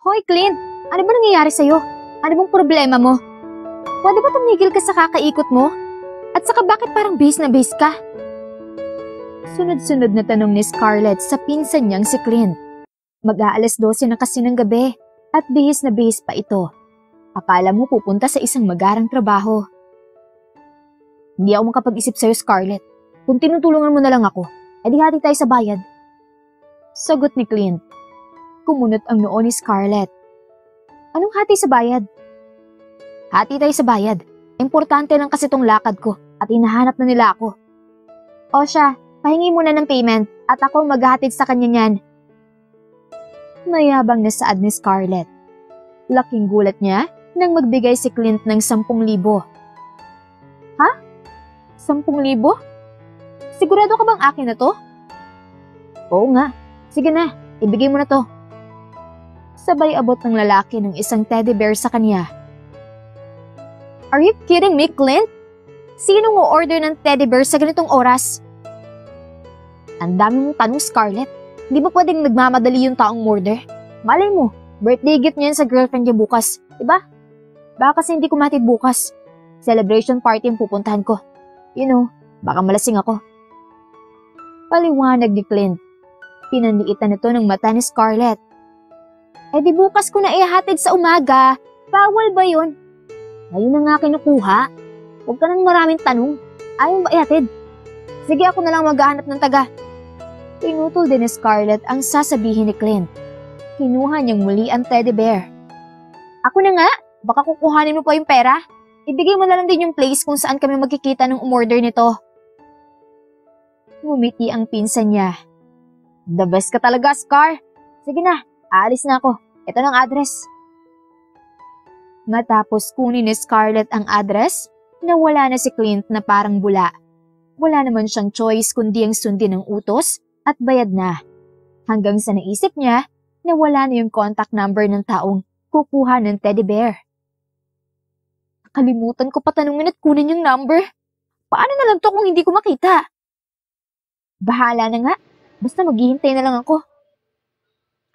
Hoy, Clint! Ano ba nangyayari sa'yo? Ano bang problema mo? Pwede ba tumigil ka sa kakaikot mo? At saka bakit parang base na base ka? Sunod-sunod na tanong ni Scarlett sa pinsan niyang si Clint. Mag-aalas 12 na kasi ng gabi at bihis na bihis pa ito. Akala mo pupunta sa isang magarang trabaho. Hindi ako makapag-isip sa'yo, Scarlett. Kung tinutulungan mo na lang ako, edi hati tayo sa bayad. Sagot ni Clint Kumunot ang noo ni Scarlett. Anong hati sa bayad? Hati tayo sa bayad. Importante lang kasi tong lakad ko at hinahanap na nila ako. O siya, pahingi muna ng payment at ako maghahatid sa kanya niyan. Mayabang na saad ni Scarlett. Laking gulat niya nang magbigay si Clint ng 10,000. Ha? 10,000? Sigurado ka bang akin na to? Oo nga. Sige na, ibigay mo na to sabay abot ng lalaki ng isang teddy bear sa kanya. Are you kidding me, Clint? Sinong o-order ng teddy bear sa ganitong oras? Ang dami mong tanong, Scarlett. Di ba pwedeng nagmamadali yung taong murder? Malay mo, birthday gift niya sa girlfriend niya bukas, di ba? Baka kasi hindi kumatid bukas. Celebration party ang pupuntahan ko. You know, baka malasing ako. Paliwanag ni Clint. Pinaniitan ito ng mata ni Scarlett. Eh di bukas ko na ihatid sa umaga. Bawal ba yun? Ngayon na nga kinukuha. Huwag ka nang maraming tanong. Ayaw ba ihatid? Sige ako na lang maghahanap ng taga. Pinutol din ni Scarlett ang sasabihin ni Clint. Kinuha niyang muli ang teddy bear. Ako na nga, baka kukuhanin mo pa yung pera. Ibigay mo na lang din yung place kung saan kami magkikita ng umorder nito. Ngumiti ang pinsan niya. The best ka talaga, Scar. Sige na, Aalis na ako. Ito ng address. Matapos kunin ni Scarlett ang address, nawala na si Clint na parang bula. Wala naman siyang choice kundi ang sundin ng utos at bayad na. Hanggang sa naisip niya nawala na yung contact number ng taong kukuha ng teddy bear. Kalimutan ko patanungin at kunin yung number. Paano na lang to kung hindi ko makita? Bahala na nga. Basta maghihintay na lang ako.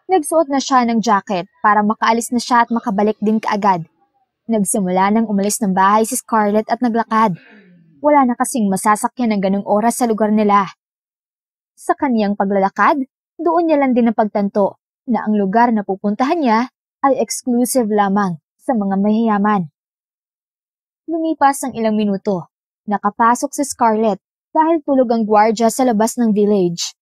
Nagsuot na siya ng jacket para makaalis na siya at makabalik din kaagad. Nagsimula nang umalis ng bahay si Scarlett at naglakad. Wala na kasing masasakyan ng ganung oras sa lugar nila. Sa kaniyang paglalakad, doon niya lang din napagtanto na ang lugar na pupuntahan niya ay exclusive lamang sa mga mayayaman. Lumipas ang ilang minuto. Nakapasok si Scarlett dahil tulog ang gwardya sa labas ng village.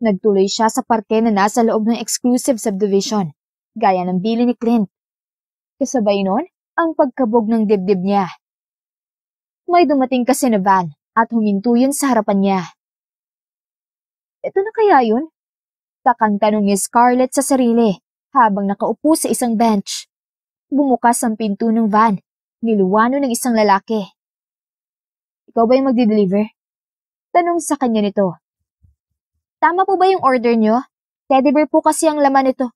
Nagtuloy siya sa parke na nasa loob ng exclusive subdivision, gaya ng bili ni Clint. Kasabay nun, ang pagkabog ng dibdib niya. May dumating kasi na van at huminto yun sa harapan niya. Ito na kaya yun? Takang tanong ni Scarlett sa sarili habang nakaupo sa isang bench. Bumukas ang pinto ng van, niluwano ng isang lalaki. Ikaw ba yung magdi-deliver? Tanong sa kanya nito Tama po ba yung order nyo? Teddy bear po kasi ang laman nito.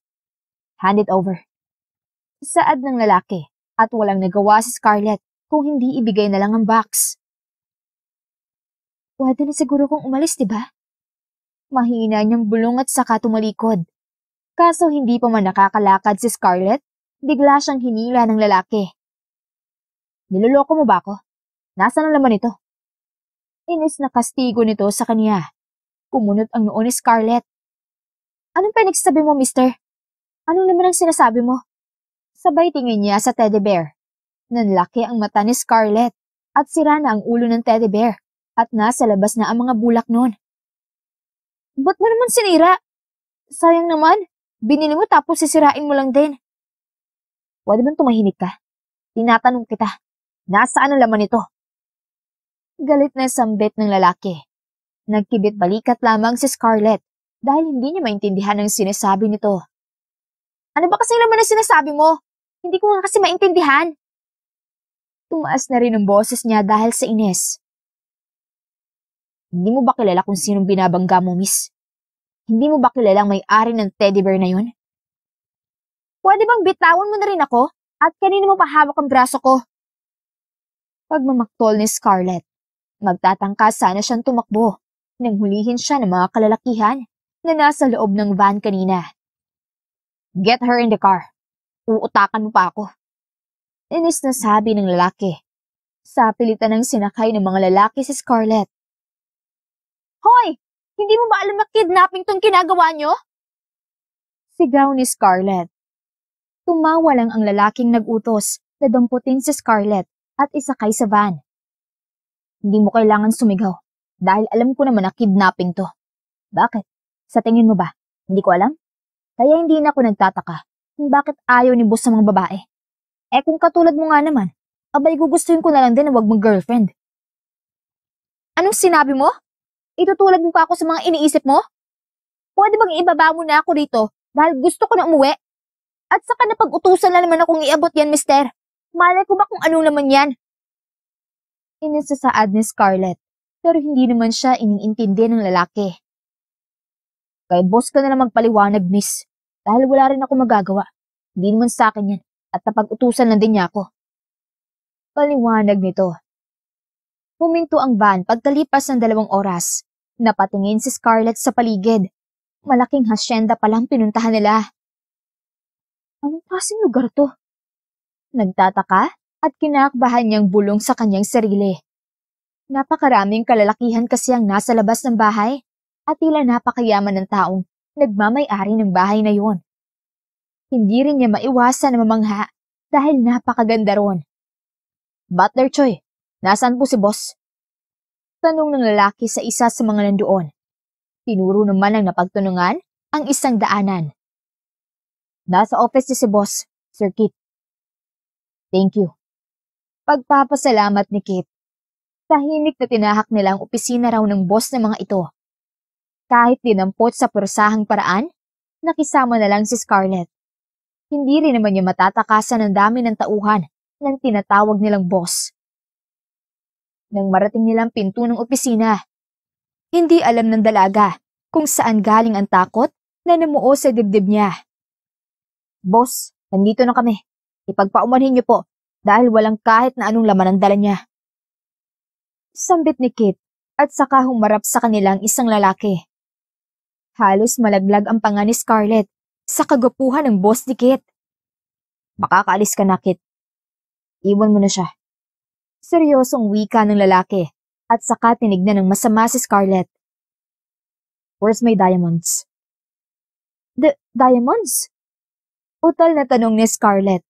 Hand it over. Saad ng lalaki at walang nagawa si Scarlett kung hindi ibigay na lang ang box. Pwede na siguro kong umalis, di ba? Mahina niyang bulong at saka tumalikod. Kaso hindi pa man nakakalakad si Scarlett, bigla siyang hinila ng lalaki. Niloloko mo ba ako? Nasaan ang laman nito? Inis na kastigo nito sa kanya. Kumunot ang noon ni Scarlett. Anong pinagsasabi mo, mister? Anong naman ang sinasabi mo? Sabay tingin niya sa teddy bear. Nanlaki ang mata ni Scarlett at sira na ang ulo ng teddy bear at nasa labas na ang mga bulak noon. Ba't mo naman sinira? Sayang naman, binili mo tapos sisirain mo lang din. Pwede bang tumahimik ka? Tinatanong kita, nasaan ang laman nito? Galit na sambit ng lalaki. Nagkibit balikat lamang si Scarlett dahil hindi niya maintindihan ang sinasabi nito. Ano ba kasi naman ang sinasabi mo? Hindi ko nga kasi maintindihan. Tumaas na rin ang boses niya dahil sa ines. Hindi mo ba kilala kung sinong binabangga mo, miss? Hindi mo ba kilala may-ari ng teddy bear na yon? Pwede bang bitawan mo na rin ako? At kanina mo pahawak ang braso ko? Pagmamaktol ni Scarlett, magtatangka sana siyang tumakbo nang hulihin siya ng mga kalalakihan na nasa loob ng van kanina. Get her in the car. Uutakan mo pa ako. Inis na sabi ng lalaki. Sa pilitan ng sinakay ng mga lalaki si Scarlett. Hoy! Hindi mo ba alam na kidnapping tong kinagawa nyo? Sigaw ni Scarlett. Tumawa lang ang lalaking nagutos na damputin si Scarlett at isakay sa van. Hindi mo kailangan sumigaw. Dahil alam ko naman na kidnapping to. Bakit? Sa tingin mo ba? Hindi ko alam? Kaya hindi na ako nagtataka kung bakit ayaw ni boss sa mga babae. Eh kung katulad mo nga naman, abay gugustuhin ko na lang din na wag mong girlfriend. Anong sinabi mo? Itutulad mo pa ako sa mga iniisip mo? Pwede bang ibaba mo na ako dito dahil gusto ko na umuwi? At saka na pag-utusan na naman akong iabot yan, mister. Malay ko ba kung ano naman yan? Inis sa saad ni Scarlett pero hindi naman siya iniintindi ng lalaki. Kay boss ka na lang magpaliwanag, miss. Dahil wala rin ako magagawa. Hindi naman sa akin yan. At napag-utusan lang din niya ako. Paliwanag nito. Puminto ang van pagkalipas ng dalawang oras. Napatingin si Scarlett sa paligid. Malaking hasyenda palang pinuntahan nila. Anong klaseng lugar to? Nagtataka at kinakbahan niyang bulong sa kanyang sarili. Napakaraming kalalakihan kasi ang nasa labas ng bahay at tila napakayaman ng taong nagmamay-ari ng bahay na yon. Hindi rin niya maiwasan na mamangha dahil napakaganda ron. Butler Choi, nasaan po si boss? Tanong ng lalaki sa isa sa mga nandoon. Tinuro naman ang napagtunungan ang isang daanan. Nasa office niya si boss, Sir Kit. Thank you. Pagpapasalamat ni Kit Tahimik na tinahak nila ang opisina raw ng boss ng mga ito. Kahit dinampot sa porsahang paraan, nakisama na lang si Scarlett. Hindi rin naman niya matatakasan ang dami ng tauhan ng tinatawag nilang boss. Nang marating nilang pinto ng opisina, hindi alam ng dalaga kung saan galing ang takot na namuo sa dibdib niya. Boss, nandito na kami. Ipagpaumanhin niyo po dahil walang kahit na anong laman ang dala niya. Sambit ni Kit at saka humarap sa kanilang isang lalaki. Halos malaglag ang panga ni Scarlett sa kagupuhan ng boss ni Kit. Makakaalis ka na, Kit. Iwan mo na siya. Seryosong wika ng lalaki at saka tinignan ng masama si Scarlett. Where's my diamonds? The diamonds? Utal na tanong ni Scarlett.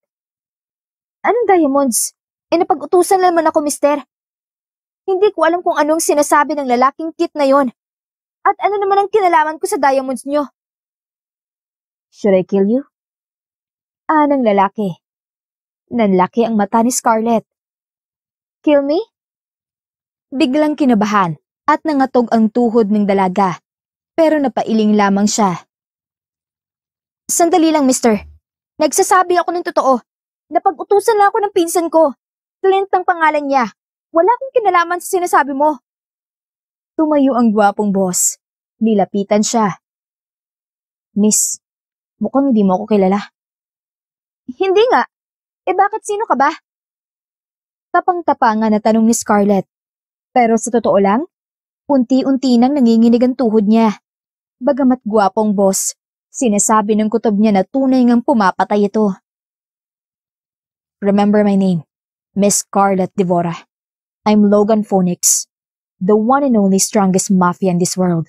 Anong diamonds? Eh napag-utusan naman ako, mister. Hindi ko alam kung anong sinasabi ng lalaking kit na yon. At ano naman ang kinalaman ko sa diamonds nyo? Should I kill you? Anang ah, lalaki. Nanlaki ang mata ni Scarlett. Kill me? Biglang kinabahan at nangatog ang tuhod ng dalaga. Pero napailing lamang siya. Sandali lang, mister. Nagsasabi ako ng totoo. Napag-utusan lang ako ng pinsan ko. Clint ang pangalan niya. Wala akong kinalaman sa sinasabi mo. Tumayo ang gwapong boss. Nilapitan siya. Miss, mukhang hindi mo ako kilala. Hindi nga. Eh bakit sino ka ba? Tapang-tapa nga na ni Scarlett. Pero sa totoo lang, unti-unti nang nanginginig ang tuhod niya. Bagamat gwapong boss, sinasabi ng kutob niya na tunay ngang pumapatay ito. Remember my name, Miss Scarlett Devora. I'm Logan Phoenix, the one and only strongest mafia in this world.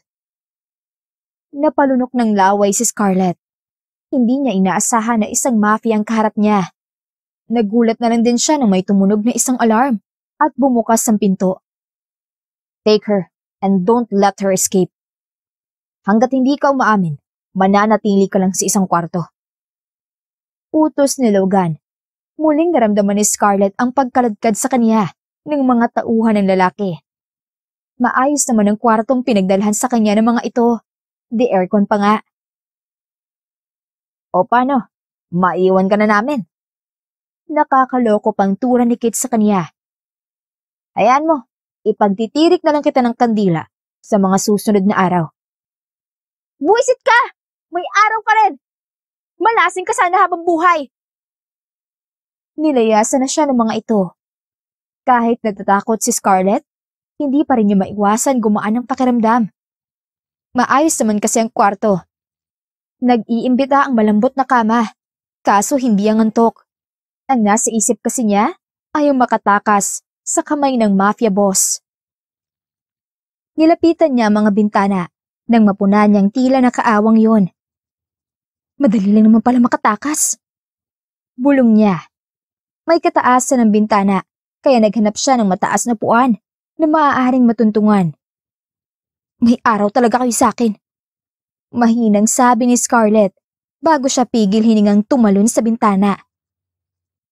Napalunok ng laway si Scarlett. Hindi niya inaasahan na isang mafia ang kaharap niya. Nagulat na lang din siya nang may tumunog na isang alarm at bumukas ang pinto. Take her and don't let her escape. Hanggat hindi ka umaamin, mananatili ka lang sa isang kwarto. Utos ni Logan. Muling naramdaman ni Scarlett ang pagkaladkad sa kanya ng mga tauhan ng lalaki. Maayos naman ang kwartong pinagdalhan sa kanya ng mga ito. The aircon pa nga. O paano? Maiwan ka na namin. Nakakaloko pang tura ni Kit sa kanya. Ayan mo, ipagtitirik na lang kita ng kandila sa mga susunod na araw. Buisit ka! May araw pa rin! Malasing ka sana habang buhay! Nilayasan na siya ng mga ito. Kahit natatakot si Scarlett, hindi pa rin niya maiwasan gumaan ang pakiramdam. Maayos naman kasi ang kwarto. Nag-iimbita ang malambot na kama, kaso hindi ang antok. Ang nasa isip kasi niya ay ang makatakas sa kamay ng mafia boss. Nilapitan niya ang mga bintana nang mapuna niyang tila na kaawang yon. Madali lang naman pala makatakas. Bulong niya. May kataasan ng bintana kaya naghanap siya ng mataas na puan na maaaring matuntungan. May araw talaga kayo sa akin. Mahinang sabi ni Scarlett bago siya pigil hiningang tumalon sa bintana.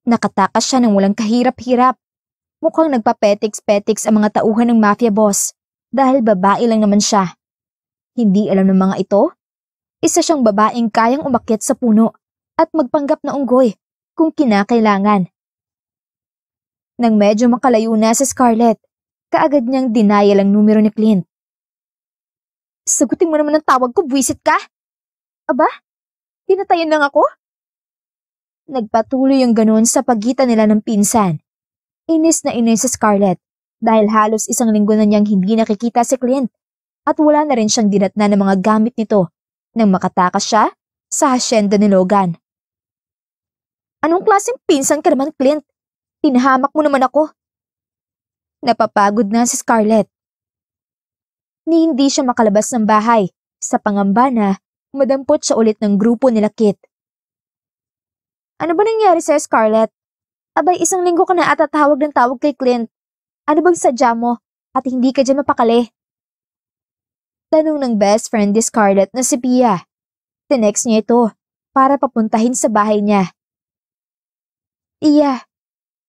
Nakatakas siya ng walang kahirap-hirap. Mukhang nagpapetiks-petiks ang mga tauhan ng mafia boss dahil babae lang naman siya. Hindi alam ng mga ito. Isa siyang babaeng kayang umakyat sa puno at magpanggap na unggoy kung kinakailangan. Nang medyo makalayo na sa si Scarlett, kaagad niyang dinayal ang numero ni Clint. Sagutin mo naman ang tawag ko, buwisit ka! Aba, tinatayan lang ako? Nagpatuloy ang ganun sa pagitan nila ng pinsan. Inis na inis sa si Scarlett dahil halos isang linggo na niyang hindi nakikita si Clint at wala na rin siyang dinatna ng mga gamit nito nang makatakas siya sa hasyenda ni Logan. Anong klaseng pinsan ka naman, Clint? Tinahamak mo naman ako. Napapagod na si Scarlett. Ni hindi siya makalabas ng bahay sa pangamba na madampot siya ulit ng grupo nila Kit. Ano ba nangyari sa Scarlett? Abay, isang linggo ka na at tawag ng tawag kay Clint. Ano bang sadya mo at hindi ka dyan mapakali? Tanong ng best friend ni Scarlett na si Pia. Tinext niya ito para papuntahin sa bahay niya. Iya,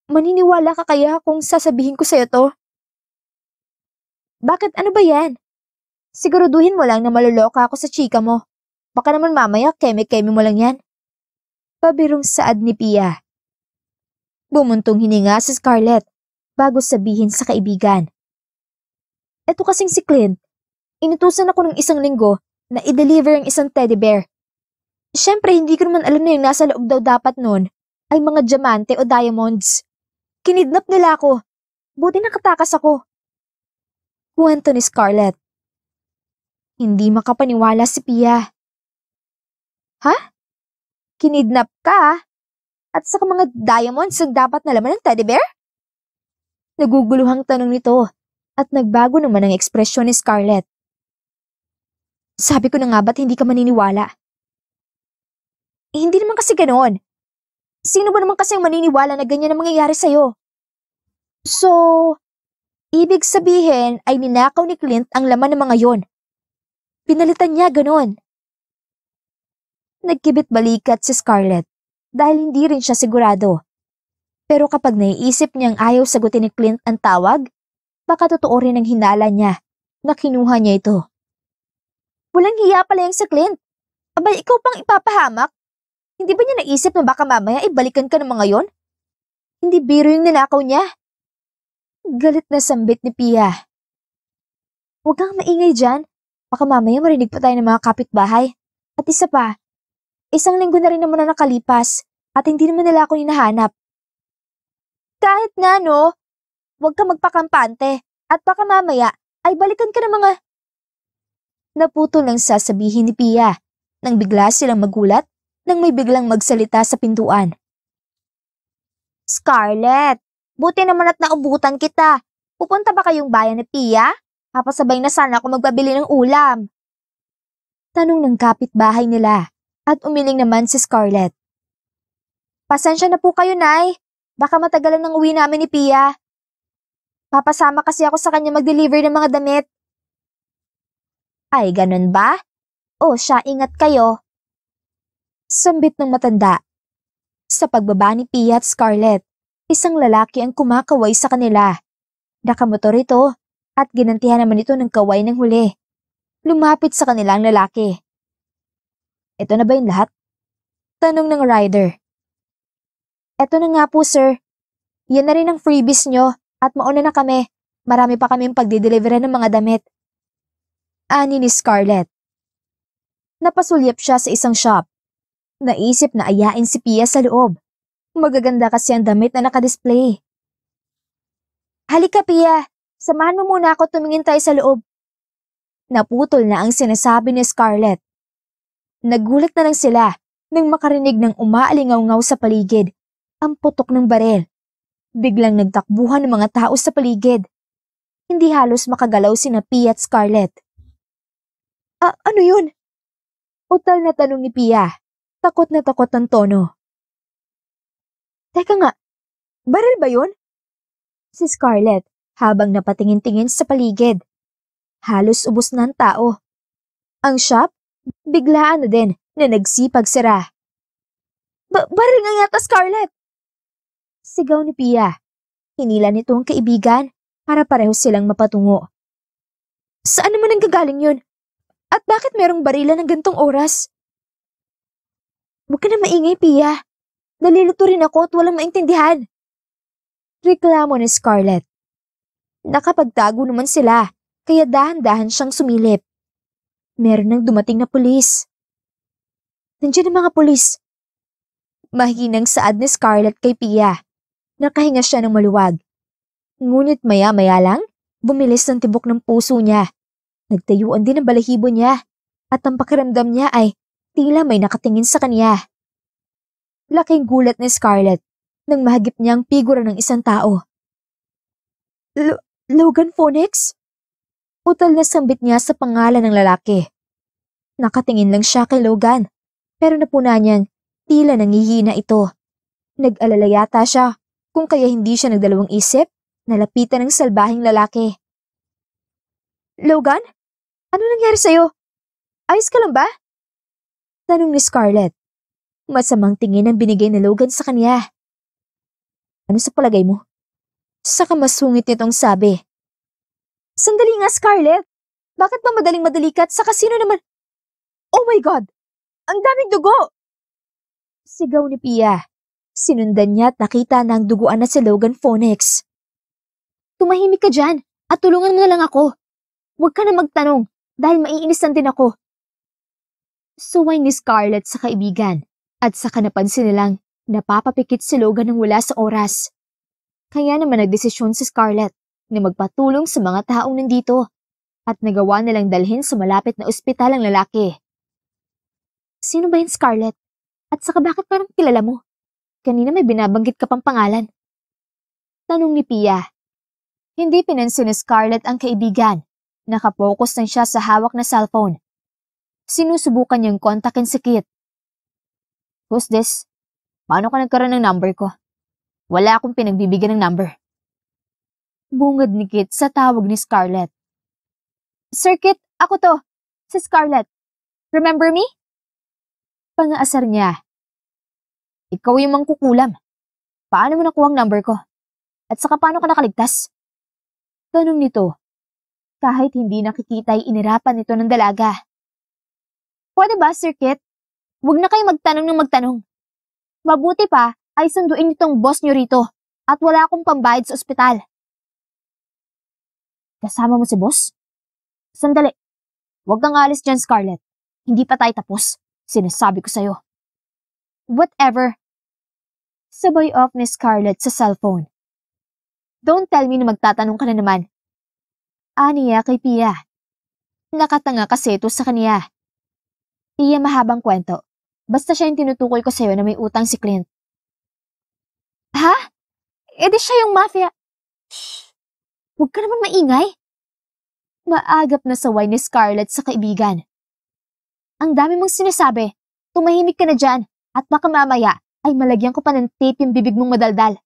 Maniniwala ka kaya kung sasabihin ko sa'yo to? Bakit ano ba yan? Siguraduhin mo lang na maloloka ako sa chika mo. Baka naman mamaya keme-keme mo lang yan. Pabirong saad ni Pia. Bumuntong hininga si Scarlett bago sabihin sa kaibigan. Eto kasing si Clint. Inutusan ako ng isang linggo na i-deliver ang isang teddy bear. Siyempre, hindi ko naman alam na yung nasa loob daw dapat noon ay mga diamante o diamonds. Kinidnap nila ako. Buti nakatakas ako. Kwento ni Scarlett. Hindi makapaniwala si Pia. Ha? Kinidnap ka? At sa mga diamonds ang dapat na ng teddy bear? Naguguluhang tanong nito at nagbago naman ang ekspresyon ni Scarlett. Sabi ko na nga ba't hindi ka maniniwala? Eh, hindi naman kasi ganoon. Sino ba naman kasi ang maniniwala na ganyan ang mangyayari sa'yo? So, ibig sabihin ay ninakaw ni Clint ang laman ng mga yon. Pinalitan niya ganon. Nagkibit balikat si Scarlett dahil hindi rin siya sigurado. Pero kapag naiisip niyang ayaw sagutin ni Clint ang tawag, baka totoo rin ang hinala niya na kinuha niya ito. Walang hiya pala yung sa Clint. Aba, ikaw pang ipapahamak? Hindi ba niya naisip na baka mamaya balikan ka ng mga yon? Hindi biro yung ninakaw niya. Galit na sambit ni Pia. Huwag kang maingay dyan. Baka mamaya marinig pa tayo ng mga kapitbahay. At isa pa, isang linggo na rin naman na nakalipas at hindi naman nila ako hinahanap. Kahit na no, huwag kang magpakampante at baka mamaya ay balikan ka ng mga... Naputol ang sasabihin ni Pia nang bigla silang magulat nang may biglang magsalita sa pintuan. Scarlett, buti naman at naubutan kita. Pupunta ba kayong bayan ni Pia? Papasabay na sana ako magbabili ng ulam. Tanong ng kapitbahay nila at umiling naman si Scarlett. Pasensya na po kayo, Nay. Baka matagalan nang uwi namin ni Pia. Papasama kasi ako sa kanya mag-deliver ng mga damit. Ay, ganun ba? O siya, ingat kayo. Sambit ng matanda. Sa pagbaba ni Pia at Scarlett, isang lalaki ang kumakaway sa kanila. Nakamotor ito at ginantihan naman ito ng kaway ng huli. Lumapit sa kanila ang lalaki. Ito na ba yung lahat? Tanong ng rider. Ito na nga po sir. Yan na rin ang freebies nyo at mauna na kami. Marami pa kaming pagdidelivera ng mga damit. Ani ni Scarlett. Napasulyap siya sa isang shop Naisip na ayain si Pia sa loob. Magaganda kasi ang damit na nakadisplay. Halika Pia, samahan mo muna ako tumingin tayo sa loob. Naputol na ang sinasabi ni Scarlett. Nagulat na lang sila nang makarinig ng umaalingaw-ngaw sa paligid, ang putok ng barel. Biglang nagtakbuhan ng mga tao sa paligid. Hindi halos makagalaw si na Pia at Scarlett. Ah, ano yun? Utal na tanong ni Pia takot na takot ang tono. Teka nga, baril ba yun? Si Scarlett habang napatingin-tingin sa paligid. Halos ubos na ang tao. Ang shop, biglaan na din na nagsipag sira. Ba baril nga yata Scarlett! Sigaw ni Pia. Hinila nito ang kaibigan para pareho silang mapatungo. Saan naman ang gagaling yun? At bakit merong barilan ng gantong oras? Huwag ka na maingay, Pia. Nalilito rin ako at walang maintindihan. Reklamo ni Scarlett. Nakapagtago naman sila, kaya dahan-dahan siyang sumilip. Meron nang dumating na pulis. Nandiyan ang mga pulis. Mahinang saad ni Scarlett kay Pia. Nakahinga siya ng maluwag. Ngunit maya-maya lang, bumilis ng tibok ng puso niya. Nagtayuan din ang balahibo niya at ang pakiramdam niya ay tila may nakatingin sa kanya. Laking gulat ni Scarlett nang mahagip niyang ang figura ng isang tao. L Logan Phoenix? Utal na sambit niya sa pangalan ng lalaki. Nakatingin lang siya kay Logan, pero napuna niyan, tila nangihina ito. Nag-alala yata siya kung kaya hindi siya nagdalawang isip, nalapitan ng salbahing lalaki. Logan? Ano nangyari sa'yo? Ayos ka lang ba? Tanong ni Scarlett. Masamang tingin ang binigay na Logan sa kanya. Ano sa palagay mo? Saka masungit nitong sabi. Sandali nga, Scarlett. Bakit ba madaling-madali sa at naman? Oh my God! Ang daming dugo! Sigaw ni Pia. Sinundan niya at nakita na ang duguan na si Logan Phoenix. Tumahimik ka dyan at tulungan mo na lang ako. Huwag ka na magtanong dahil maiinisan din ako. Suway ni Scarlett sa kaibigan at sa kanapansin nilang napapapikit si Logan ng wala sa oras. Kaya naman nagdesisyon si Scarlett na magpatulong sa mga taong nandito at nagawa nilang dalhin sa malapit na ospital ang lalaki. Sino ba yun, Scarlett? At saka bakit parang kilala mo? Kanina may binabanggit ka pang pangalan. Tanong ni Pia. Hindi pinansin ni Scarlett ang kaibigan. Nakapokus lang siya sa hawak na cellphone Sinusubukan niyang kontakin si Kit. Who's this? Paano ka nagkaroon ng number ko? Wala akong pinagbibigyan ng number. Bungad ni Kit sa tawag ni Scarlett. Sir Kit, ako to. Si Scarlett. Remember me? Pangaasar niya. Ikaw yung mangkukulam. Paano mo nakuha ang number ko? At saka paano ka nakaligtas? Tanong nito. Kahit hindi nakikita ay inirapan nito ng dalaga. Pwede ba, Sir Kit? Huwag na kayo magtanong ng magtanong. Mabuti pa ay sunduin itong boss nyo rito at wala akong pambayad sa ospital. Kasama mo si boss? Sandali. Huwag kang alis dyan, Scarlett. Hindi pa tayo tapos. Sinasabi ko sa'yo. Whatever. Sabay off ni Scarlett sa cellphone. Don't tell me na magtatanong ka na naman. Aniya kay Pia. Nakatanga kasi ito sa kaniya. Hindi mahabang kwento. Basta siya yung tinutukoy ko sa'yo na may utang si Clint. Ha? E di siya yung mafia. Shh! Huwag ka naman maingay. Maagap na saway ni Scarlett sa kaibigan. Ang dami mong sinasabi. Tumahimik ka na dyan at baka mamaya ay malagyan ko pa ng tape yung bibig mong madaldal.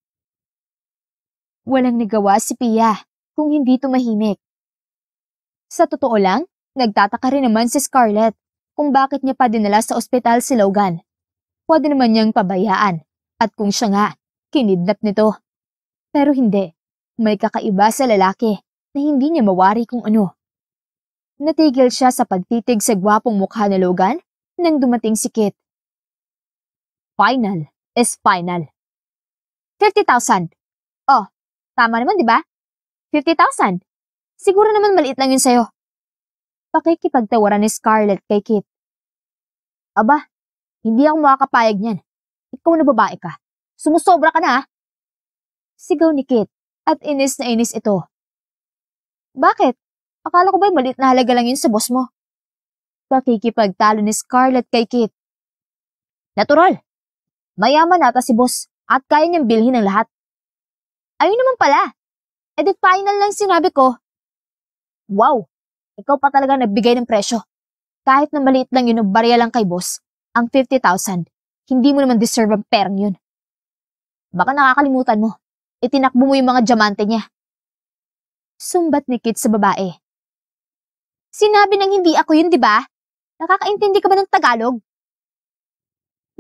Walang nagawa si Pia kung hindi tumahimik. Sa totoo lang, nagtataka rin naman si Scarlett kung bakit niya pa dinala sa ospital si Logan. Pwede naman niyang pabayaan at kung siya nga, kinidnap nito. Pero hindi, may kakaiba sa lalaki na hindi niya mawari kung ano. Natigil siya sa pagtitig sa gwapong mukha ni Logan nang dumating si Kit. Final is final. 50,000. Oh, tama naman 'di ba? 50,000. Siguro naman maliit lang 'yun sa'yo. Pakikipagtawaran ni Scarlett kay Kit. Aba, hindi ako makakapayag niyan. Ikaw na babae ka. Sumusobra ka na ha? Ah. Sigaw ni Kit at inis na inis ito. Bakit? Akala ko ba maliit na halaga lang yun sa boss mo? Pakikipagtalo ni Scarlett kay Kit. Natural. Mayaman nata si boss at kaya niyang bilhin ang lahat. Ayun naman pala. E di final lang sinabi ko. Wow, ikaw pa talaga nagbigay ng presyo. Kahit na maliit lang yun o barya lang kay boss, ang 50,000, hindi mo naman deserve ang perang yun. Baka nakakalimutan mo, itinakbo mo yung mga diamante niya. Sumbat ni Kit sa babae. Sinabi nang hindi ako yun, di ba? Nakakaintindi ka ba ng Tagalog?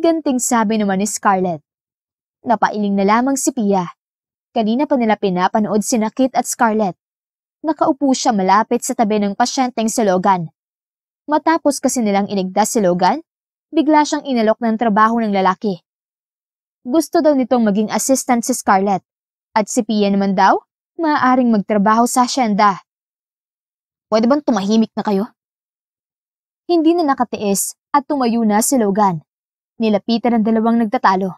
Ganting sabi naman ni Scarlett. Napailing na lamang si Pia. Kanina pa nila pinapanood si Nakit at Scarlett. Nakaupo siya malapit sa tabi ng pasyenteng si Logan Matapos kasi nilang inigdas si Logan, bigla siyang inalok ng trabaho ng lalaki. Gusto daw nitong maging assistant si Scarlett at si Pia naman daw maaaring magtrabaho sa asyenda. Pwede bang tumahimik na kayo? Hindi na nakatiis at tumayo na si Logan. Nilapitan ang dalawang nagtatalo.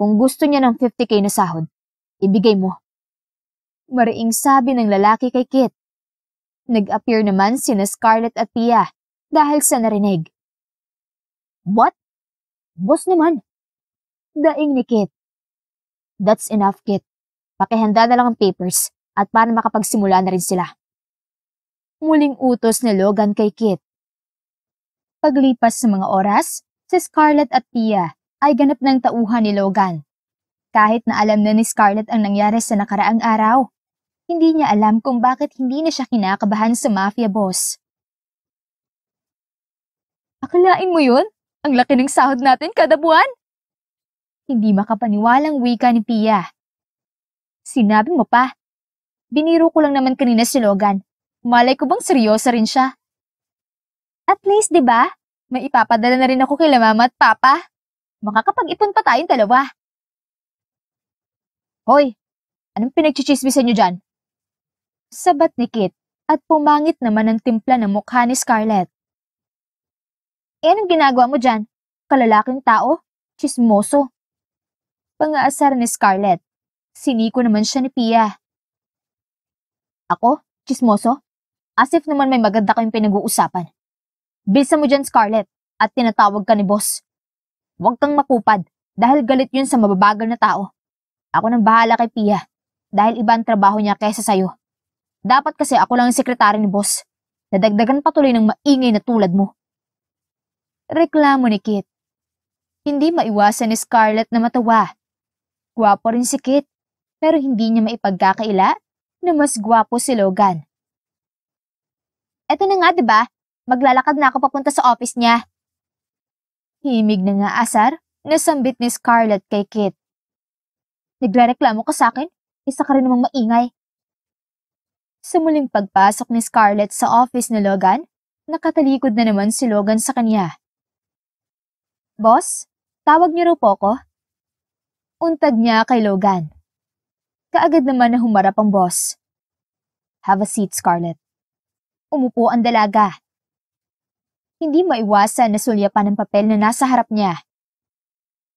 Kung gusto niya ng 50k na sahod, ibigay mo. Mariing sabi ng lalaki kay Kit. Nag-appear naman sina Scarlett at Pia dahil sa narinig. What? Boss naman. Daing ni Kit. That's enough, Kit. Pakihanda na lang ang papers at para makapagsimula na rin sila. Muling utos ni Logan kay Kit. Paglipas ng mga oras, si Scarlett at Pia ay ganap ng tauhan ni Logan. Kahit na alam na ni Scarlett ang nangyari sa nakaraang araw, hindi niya alam kung bakit hindi na siya kinakabahan sa mafia boss. Akalain mo yun? Ang laki ng sahod natin kada buwan? Hindi makapaniwalang wika ni Pia. Sinabi mo pa. Biniro ko lang naman kanina si Logan. Malay ko bang seryosa rin siya? At least, di ba? May ipapadala na rin ako kay mama at papa. Makakapag-ipon pa tayong dalawa. Hoy, anong pinagchichismisan nyo dyan? sabat ni Kit at pumangit naman ang timpla ng mukha ni Scarlett. E anong ginagawa mo dyan? Kalalaking tao? Chismoso? Pangaasar ni Scarlett. Siniko naman siya ni Pia. Ako? Chismoso? As if naman may maganda kayong pinag-uusapan. Bilisan mo dyan, Scarlett, at tinatawag ka ni boss. Huwag kang makupad dahil galit yun sa mababagal na tao. Ako nang bahala kay Pia dahil ibang trabaho niya kaysa sa'yo. Dapat kasi ako lang ang sekretary ni boss. Nadagdagan patuloy ng maingay na tulad mo. Reklamo ni Kit. Hindi maiwasan ni Scarlett na matawa. Gwapo rin si Kit, pero hindi niya maipagkakaila na mas gwapo si Logan. Eto na nga, ba? Diba? Maglalakad na ako papunta sa office niya. Himig na nga asar na sambit ni Scarlett kay Kit. Nagrereklamo ka sa akin? Isa ka rin namang maingay. Sa muling pagpasok ni Scarlett sa office ni Logan, nakatalikod na naman si Logan sa kanya. Boss, tawag niyo raw po ko? Untag niya kay Logan. Kaagad naman na humarap ang boss. Have a seat, Scarlett. Umupo ang dalaga. Hindi maiwasan na sulyapan ang papel na nasa harap niya.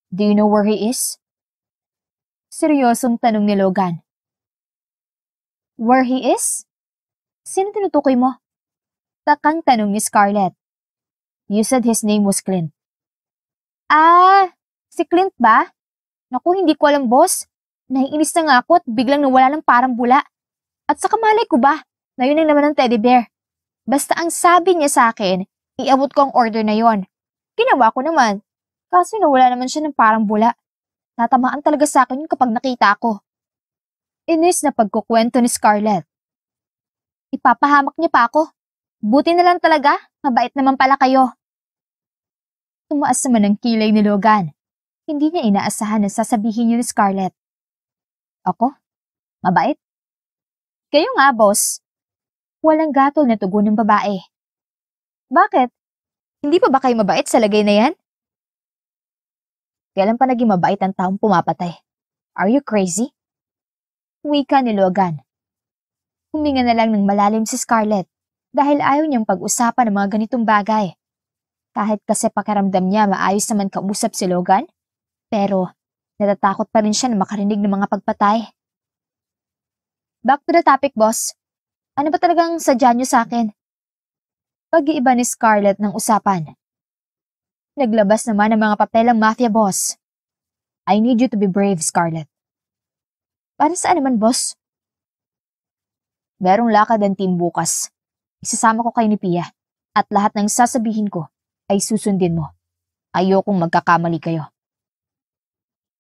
Do you know where he is? Seryosong tanong ni Logan. Where he is? Sino tinutukoy mo? Takang tanong ni Scarlett. You said his name was Clint. Ah, si Clint ba? Naku, hindi ko alam, boss. Naiinis na nga ako at biglang nawala ng parang bula. At sa kamalay ko ba, na yun ang naman ng teddy bear. Basta ang sabi niya sa akin, iabot ko ang order na yon. Ginawa ko naman. Kaso nawala naman siya ng parang bula. Natamaan talaga sa akin yung kapag nakita ko. Inis na pagkukwento ni Scarlett. Ipapahamak niya pa ako. Buti na lang talaga, mabait naman pala kayo. Tumaas naman ang kilay ni Logan. Hindi niya inaasahan na sasabihin yun ni Scarlett. Ako? Mabait? Kayo nga, boss. Walang gatol na tugon ng babae. Bakit? Hindi pa ba kayo mabait sa lagay na yan? Kailan pa naging mabait ang taong pumapatay? Are you crazy? Wika ni Logan. Huminga na lang ng malalim si Scarlett dahil ayaw niyang pag-usapan ng mga ganitong bagay. Kahit kasi pakiramdam niya maayos naman kausap si Logan, pero natatakot pa rin siya na makarinig ng mga pagpatay. Back to the topic, boss. Ano ba talagang sadya niyo sa akin? Pag-iiba ni Scarlett ng usapan. Naglabas naman ng mga papel ang mafia boss. I need you to be brave, Scarlett. Para saan naman, boss? Merong lakad ang team bukas. Isasama ko kay ni Pia at lahat ng sasabihin ko ay susundin mo. Ayokong magkakamali kayo.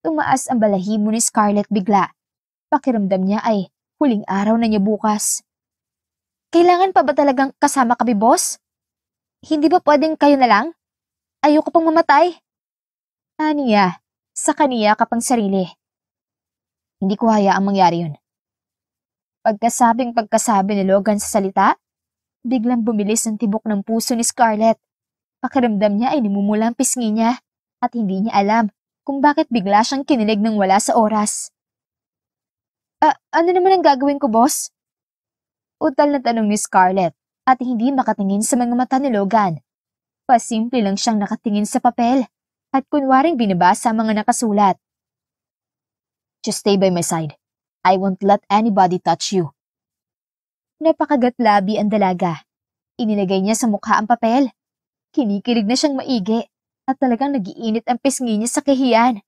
Tumaas ang balahibo ni Scarlett bigla. Pakiramdam niya ay huling araw na niya bukas. Kailangan pa ba talagang kasama kami, boss? Hindi ba pwedeng kayo na lang? Ayoko pang mamatay. Aniya, sa kaniya kapang sarili. Hindi ko hayaang mangyari yun. Pagkasabing pagkasabi ni Logan sa salita, biglang bumilis ang tibok ng puso ni Scarlett. Pakiramdam niya ay namumula ang pisngi niya at hindi niya alam kung bakit bigla siyang kinilig ng wala sa oras. A- ah, ano naman ang gagawin ko, boss? Utal na tanong ni Scarlett at hindi makatingin sa mga mata ni Logan. Pasimple lang siyang nakatingin sa papel at kunwaring binabasa ang mga nakasulat. Just stay by my side. I won't let anybody touch you. Napakagatlabi ang dalaga. Ininagay niya sa mukha ang papel. Kinikilig na siyang maigi at talagang nagiinit ang pisngi niya sa kahiyan.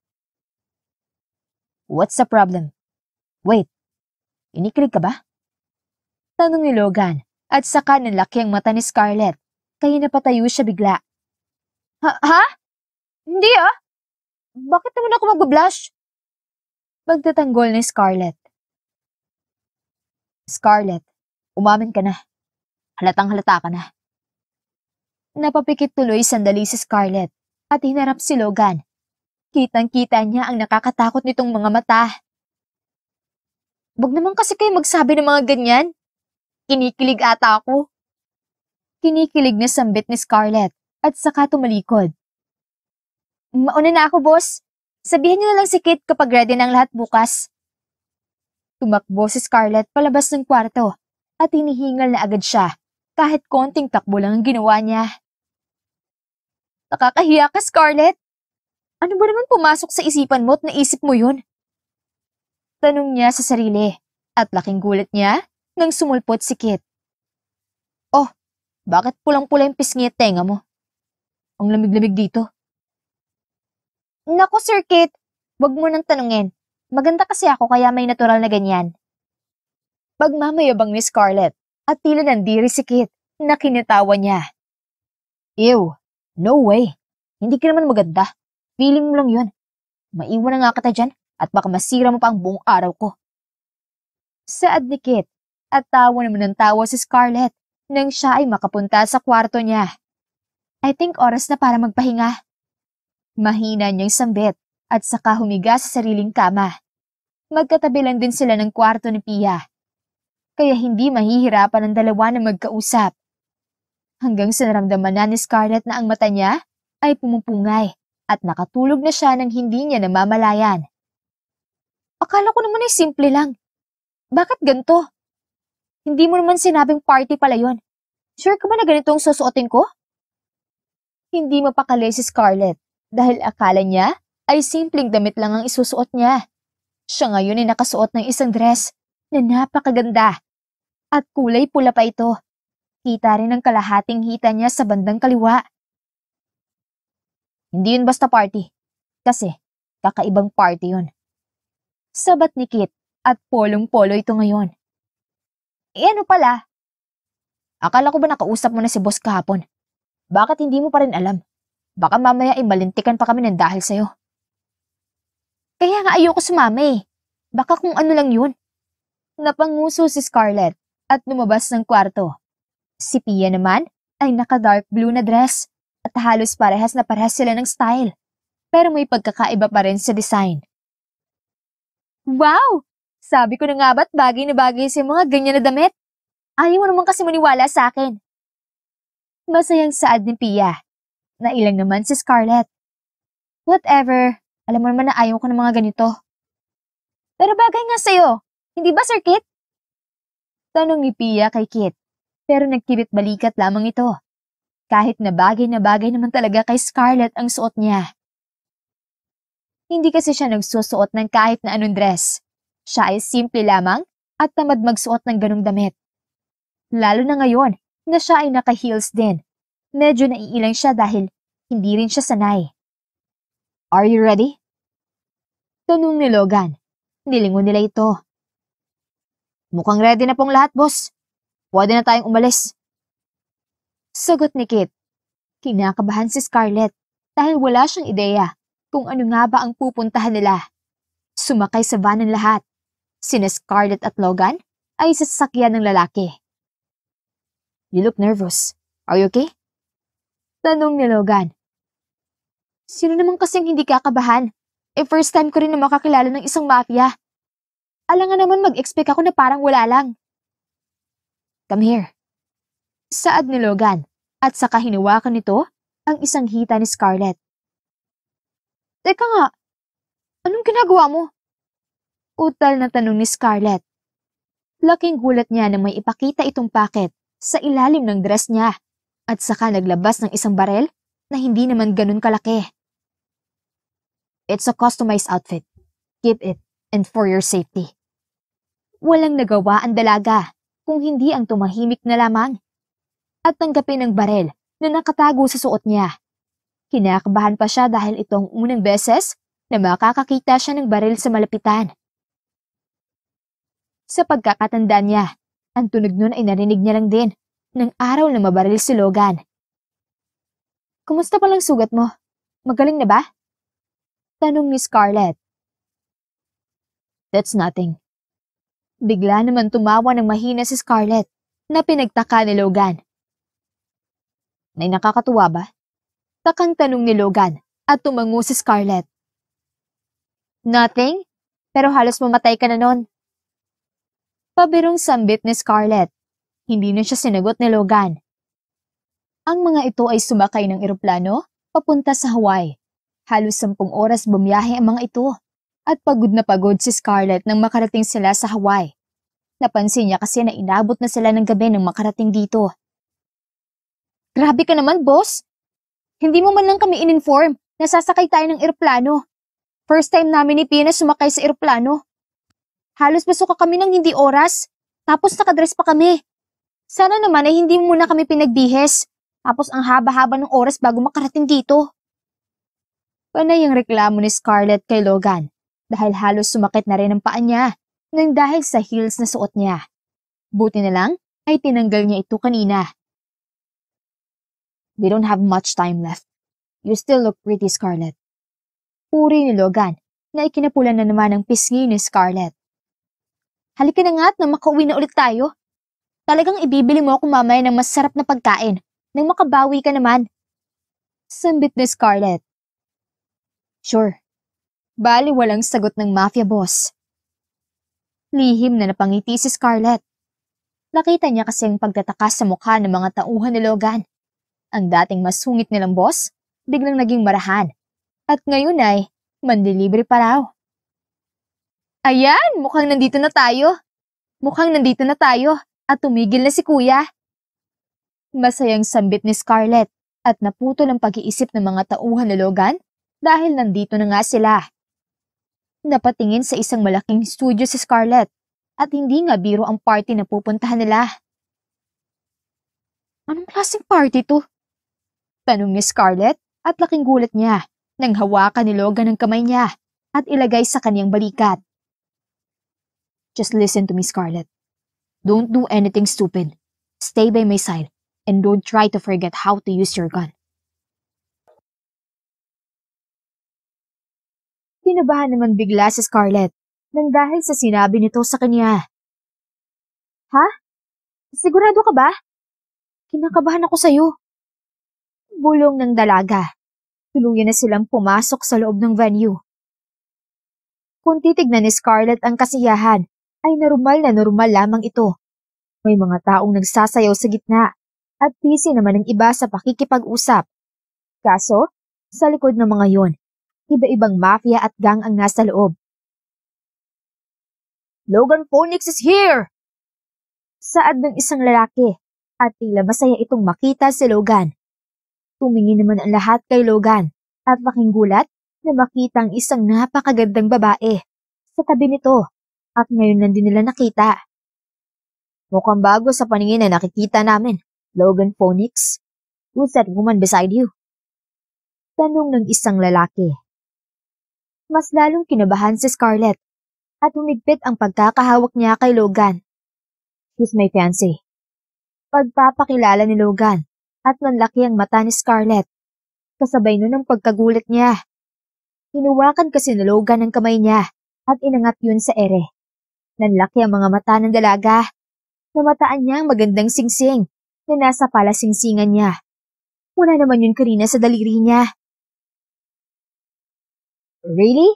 What's the problem? Wait, inikilig ka ba? Tanong ni Logan at saka nalaki ang mata ni Scarlett kaya napatayo siya bigla. Ha? ha? Hindi ah! Bakit naman ako magbablush? pagtatanggol ni Scarlett. Scarlett, umamin ka na. Halatang halata ka na. Napapikit tuloy sandali si Scarlett at hinarap si Logan. Kitang-kita niya ang nakakatakot nitong mga mata. Huwag naman kasi kayo magsabi ng mga ganyan. Kinikilig ata ako. Kinikilig na sambit ni Scarlett at saka tumalikod. Mauna na ako, boss. Sabihin niyo na lang si Kate kapag ready ng lahat bukas. Tumakbo si Scarlett palabas ng kwarto at hinihingal na agad siya kahit konting takbo lang ang ginawa niya. Nakakahiya ka, Scarlett. Ano ba naman pumasok sa isipan mo at naisip mo yun? Tanong niya sa sarili at laking gulat niya nang sumulpot si Kit. Oh, bakit pulang-pula yung pisngi at tenga mo? Ang lamig-lamig dito. Nako, Sir Kit, wag mo nang tanungin. Maganda kasi ako kaya may natural na ganyan. Pagmamayabang ni Scarlett at tila nandiri si Kit na kinitawa niya. Ew, no way. Hindi ka naman maganda. Feeling mo lang yun. Maiwan na nga kita dyan at baka masira mo pa ang buong araw ko. Saad ni Kit at tawa naman ng tawa si Scarlett nang siya ay makapunta sa kwarto niya. I think oras na para magpahinga. Mahina niyang sambit at saka humiga sa sariling kama. Magkatabi lang din sila ng kwarto ni Pia. Kaya hindi mahihirapan ang dalawa na magkausap. Hanggang sa naramdaman na ni Scarlett na ang mata niya ay pumupungay at nakatulog na siya nang hindi niya namamalayan. Akala ko naman ay simple lang. Bakit ganto? Hindi mo naman sinabing party pala yon. Sure ka ba na ganito ang susuotin ko? Hindi mapakali si Scarlett dahil akala niya ay simpleng damit lang ang isusuot niya. Siya ngayon ay nakasuot ng isang dress na napakaganda at kulay pula pa ito. Kita rin ang kalahating hita niya sa bandang kaliwa. Hindi yun basta party, kasi kakaibang party yun. Sabat ni Kit at polong-polo ito ngayon. E ano pala? Akala ko ba nakausap mo na si boss kahapon? Bakit hindi mo pa rin alam? Baka mamaya ay eh, malintikan pa kami ng dahil sa'yo. Kaya nga ayoko sumama eh. Baka kung ano lang yun. Napanguso si Scarlett at lumabas ng kwarto. Si Pia naman ay naka-dark blue na dress at halos parehas na parehas sila ng style. Pero may pagkakaiba pa rin sa design. Wow! Sabi ko na nga ba't bagay na bagay sa mga ganyan na damit? Ayaw mo naman kasi maniwala sa akin. Masayang saad ni Pia na ilang naman si Scarlett. Whatever, alam mo naman na ayaw ko ng mga ganito. Pero bagay nga sa'yo, hindi ba Sir Kit? Tanong ni Pia kay Kit, pero nagkibit balikat lamang ito. Kahit na bagay na bagay naman talaga kay Scarlett ang suot niya. Hindi kasi siya nagsusuot ng kahit na anong dress. Siya ay simple lamang at tamad magsuot ng ganong damit. Lalo na ngayon na siya ay naka-heels din Medyo naiilang siya dahil hindi rin siya sanay. Are you ready? Tanong ni Logan. Nilingon nila ito. Mukhang ready na pong lahat, boss. Pwede na tayong umalis. Sagot ni Kit. Kinakabahan si Scarlett dahil wala siyang ideya kung ano nga ba ang pupuntahan nila. Sumakay sa van ng lahat. Sina Scarlett at Logan ay sasakyan ng lalaki. You look nervous. Are you okay? Tanong ni Logan. Sino naman kasing hindi kakabahan? E first time ko rin na makakilala ng isang mafia. Alam nga naman mag-expect ako na parang wala lang. Come here. Saad ni Logan at sa hinawakan nito ang isang hita ni Scarlett. Teka nga, anong ginagawa mo? Utal na tanong ni Scarlett. Laking gulat niya na may ipakita itong packet sa ilalim ng dress niya. At saka naglabas ng isang barel na hindi naman ganun kalaki. It's a customized outfit. Keep it and for your safety. Walang nagawa ang dalaga kung hindi ang tumahimik na lamang. At tanggapin ang barel na nakatago sa suot niya. Kinakabahan pa siya dahil itong unang beses na makakakita siya ng baril sa malapitan. Sa pagkakatanda niya, ang tunog nun ay narinig niya lang din ng araw na mabaril si Logan. Kumusta palang sugat mo? Magaling na ba? Tanong ni Scarlett. That's nothing. Bigla naman tumawa ng mahina si Scarlett na pinagtaka ni Logan. May nakakatuwa ba? Takang tanong ni Logan at tumango si Scarlett. Nothing? Pero halos mamatay ka na nun. Pabirong sambit ni Scarlett hindi na siya sinagot ni Logan. Ang mga ito ay sumakay ng eroplano papunta sa Hawaii. Halos sampung oras bumiyahe ang mga ito at pagod na pagod si Scarlett nang makarating sila sa Hawaii. Napansin niya kasi na inabot na sila ng gabi nang makarating dito. Grabe ka naman, boss! Hindi mo man lang kami ininform na sasakay tayo ng eroplano. First time namin ni Pina sumakay sa eroplano. Halos basuka kami ng hindi oras, tapos nakadress pa kami. Sana naman ay eh, hindi muna kami pinagbihes. Tapos ang haba-haba ng oras bago makarating dito. Panay ang reklamo ni Scarlett kay Logan dahil halos sumakit na rin ang paa niya nang dahil sa heels na suot niya. Buti na lang ay tinanggal niya ito kanina. We don't have much time left. You still look pretty, Scarlett. Puri ni Logan na ikinapulan na naman ang pisngi ni Scarlett. Halika na nga at na makauwi na ulit tayo. Talagang ibibili mo ako mamaya ng masarap na pagkain nang makabawi ka naman. Sambit ni Scarlett. Sure. Bali walang sagot ng mafia boss. Lihim na napangiti si Scarlett. Nakita niya kasi ang pagtataka sa mukha ng mga tauhan ni Logan. Ang dating masungit nilang boss, biglang naging marahan. At ngayon ay, mandilibre pa raw. Ayan, mukhang nandito na tayo. Mukhang nandito na tayo at tumigil na si kuya. Masayang sambit ni Scarlett at naputol ang pag-iisip ng mga tauhan na Logan dahil nandito na nga sila. Napatingin sa isang malaking studio si Scarlett at hindi nga biro ang party na pupuntahan nila. Anong klaseng party to? Tanong ni Scarlett at laking gulat niya nang hawakan ni Logan ang kamay niya at ilagay sa kaniyang balikat. Just listen to me, Scarlett. Don't do anything stupid. Stay by my side and don't try to forget how to use your gun. Kinabahan naman bigla si Scarlett nang dahil sa sinabi nito sa kanya. Ha? Sigurado ka ba? Kinakabahan ako sa'yo. Bulong ng dalaga. Tuluyan na silang pumasok sa loob ng venue. Kung titignan ni Scarlett ang kasiyahan ay normal na normal lamang ito. May mga taong nagsasayaw sa gitna at busy naman ang iba sa pakikipag-usap. Kaso, sa likod ng mga yon, iba-ibang mafia at gang ang nasa loob. Logan Phoenix is here! Saad ng isang lalaki at tila masaya itong makita si Logan. Tumingin naman ang lahat kay Logan at laking gulat na makita ang isang napakagandang babae sa tabi nito at ngayon lang din nila nakita. Mukhang bago sa paningin na nakikita namin, Logan Phoenix. Who's that woman beside you? Tanong ng isang lalaki. Mas lalong kinabahan si Scarlett at humigpit ang pagkakahawak niya kay Logan. She's my fiancé. Pagpapakilala ni Logan at nanlaki ang mata ni Scarlett. Kasabay nun ang pagkagulat niya. Hinuwakan kasi ni Logan ang kamay niya at inangat yun sa ere. Nanlaki ang mga mata ng dalaga. Namataan niya ang magandang singsing na nasa palasingsingan niya. Wala naman yun kanina sa daliri niya. Really?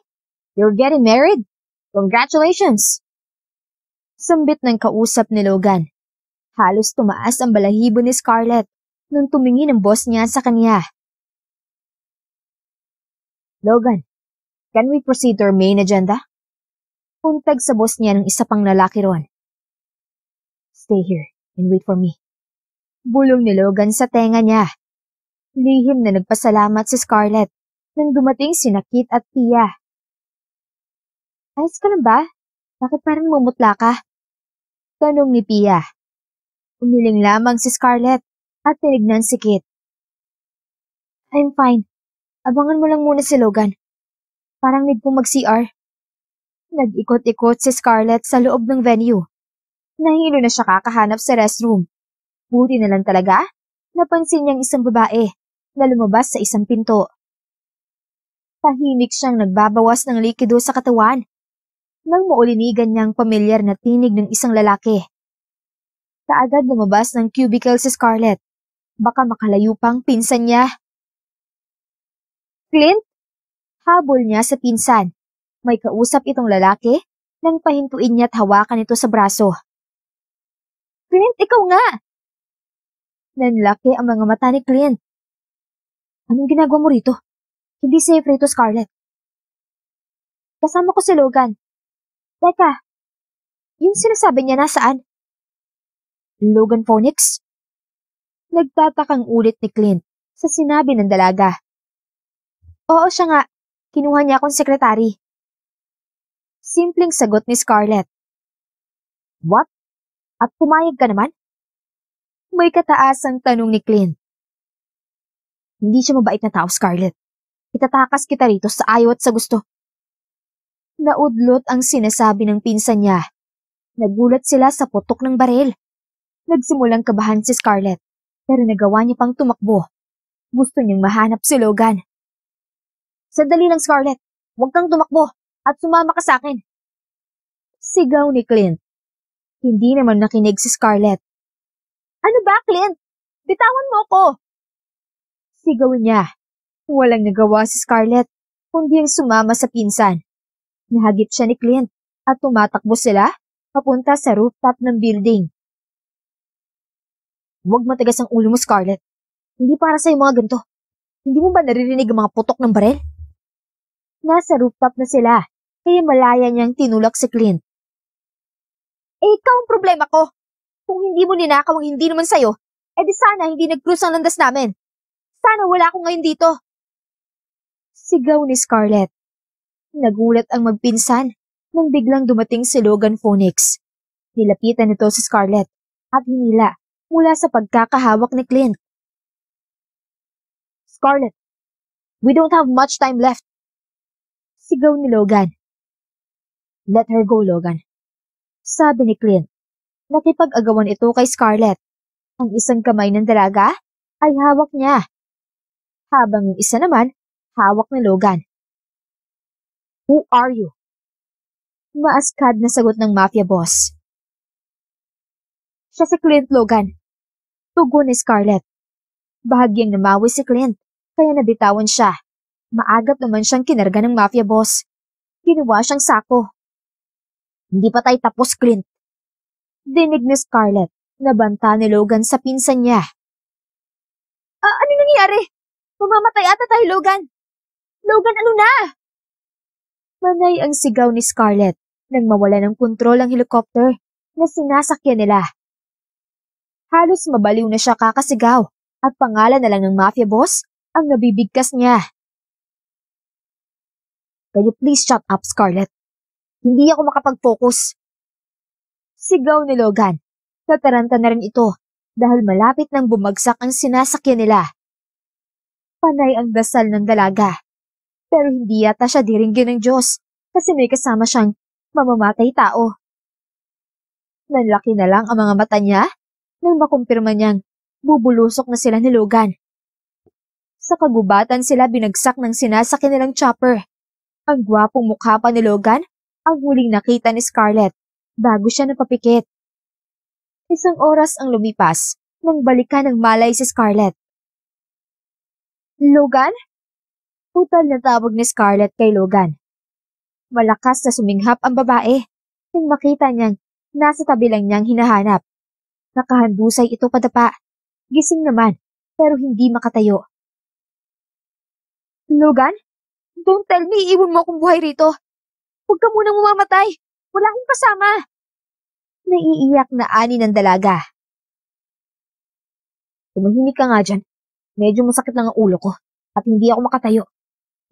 You're getting married? Congratulations! Sambit ng kausap ni Logan. Halos tumaas ang balahibo ni Scarlett nung tumingin ang boss niya sa kanya. Logan, can we proceed to our main agenda? Puntag sa boss niya ng isa pang lalaki ron. Stay here and wait for me. Bulong ni Logan sa tenga niya. Lihim na nagpasalamat si Scarlett nang dumating si Nakit at Tia. Ayos ka lang ba? Bakit parang mumutla ka? Tanong ni Pia. Umiling lamang si Scarlett at tinignan si Kit. I'm fine. Abangan mo lang muna si Logan. Parang need ko mag-CR. Nag-ikot-ikot si Scarlett sa loob ng venue. Nahilo na siya kakahanap sa restroom. Buti na lang talaga, napansin niyang isang babae na lumabas sa isang pinto. Tahimik siyang nagbabawas ng likido sa katawan nang maulinigan niyang pamilyar na tinig ng isang lalaki. Kaagad lumabas ng cubicle si Scarlett. Baka makalayo pang pinsan niya. Clint? Habol niya sa pinsan may kausap itong lalaki nang pahintuin niya at hawakan ito sa braso. Clint, ikaw nga! Nanlaki ang mga mata ni Clint. Anong ginagawa mo rito? Hindi safe rito, Scarlett. Kasama ko si Logan. Teka, yung sinasabi niya nasaan? Logan Phoenix? Nagtatakang ulit ni Clint sa sinabi ng dalaga. Oo siya nga, kinuha niya akong sekretary. Simpleng sagot ni Scarlett. What? At pumayag ka naman? May kataasang tanong ni Clint. Hindi siya mabait na tao, Scarlett. Itatakas kita rito sa ayaw at sa gusto. Naudlot ang sinasabi ng pinsan niya. Nagulat sila sa putok ng baril. Nagsimulang kabahan si Scarlett, pero nagawa niya pang tumakbo. Gusto niyang mahanap si Logan. Sandali lang, Scarlett. Huwag kang tumakbo at sumama ka sa akin. Sigaw ni Clint. Hindi naman nakinig si Scarlett. Ano ba, Clint? Bitawan mo ko! Sigaw niya. Walang nagawa si Scarlett, kundi ang sumama sa pinsan. Nahagip siya ni Clint at tumatakbo sila papunta sa rooftop ng building. Huwag matigas ang ulo mo, Scarlett. Hindi para sa'yo mga ganto. Hindi mo ba naririnig ang mga putok ng barel? Nasa rooftop na sila kaya eh, malaya niyang tinulak si Clint. Eh, ikaw ang problema ko. Kung hindi mo ninakaw ang hindi naman sa'yo, edi eh sana hindi nag-cruise ang landas namin. Sana wala ako ngayon dito. Sigaw ni Scarlett. Nagulat ang magpinsan nang biglang dumating si Logan Phoenix. Nilapitan nito si Scarlett at hinila mula sa pagkakahawak ni Clint. Scarlett, we don't have much time left. Sigaw ni Logan Let her go, Logan. Sabi ni Clint. Nakipag-agawan ito kay Scarlett. Ang isang kamay ng dalaga ay hawak niya. Habang yung isa naman, hawak ni Logan. Who are you? Maaskad na sagot ng mafia boss. Siya si Clint Logan. Tugon ni Scarlett. Bahagyang namawi si Clint, kaya nabitawan siya. Maagap naman siyang kinarga ng mafia boss. Ginawa siyang sako. Hindi pa tayo tapos, Clint. Dinig ni Scarlett na banta ni Logan sa pinsan niya. Ah, ano nangyari? Mamamatay ata tayo, Logan. Logan, ano na? Manay ang sigaw ni Scarlett nang mawala ng kontrol ang helicopter na sinasakyan nila. Halos mabaliw na siya kakasigaw at pangalan na lang ng mafia boss ang nabibigkas niya. Can you please shut up, Scarlett? Hindi ako makapag-focus. Sigaw ni Logan. Tataranta na rin ito dahil malapit nang bumagsak ang sinasakyan nila. Panay ang dasal ng dalaga. Pero hindi yata siya diringgin ng Diyos kasi may kasama siyang mamamatay tao. Nanlaki na lang ang mga mata niya nang makumpirma niyang bubulusok na sila ni Logan. Sa kagubatan sila binagsak ng sinasakyan nilang chopper. Ang gwapong mukha pa ni Logan ang huling nakita ni Scarlett bago siya napapikit. Isang oras ang lumipas nang balikan ng malay si Scarlett. Logan? Putal na tawag ni Scarlett kay Logan. Malakas na suminghap ang babae nang makita niyang nasa tabi lang niyang hinahanap. Nakahandusay ito padapa. Gising naman, pero hindi makatayo. Logan, don't tell me iwan mo akong buhay rito. Huwag ka munang mamamatay. Wala akong kasama. Naiiyak na ani ng dalaga. Tumahimik ka nga dyan. Medyo masakit lang ang ulo ko at hindi ako makatayo.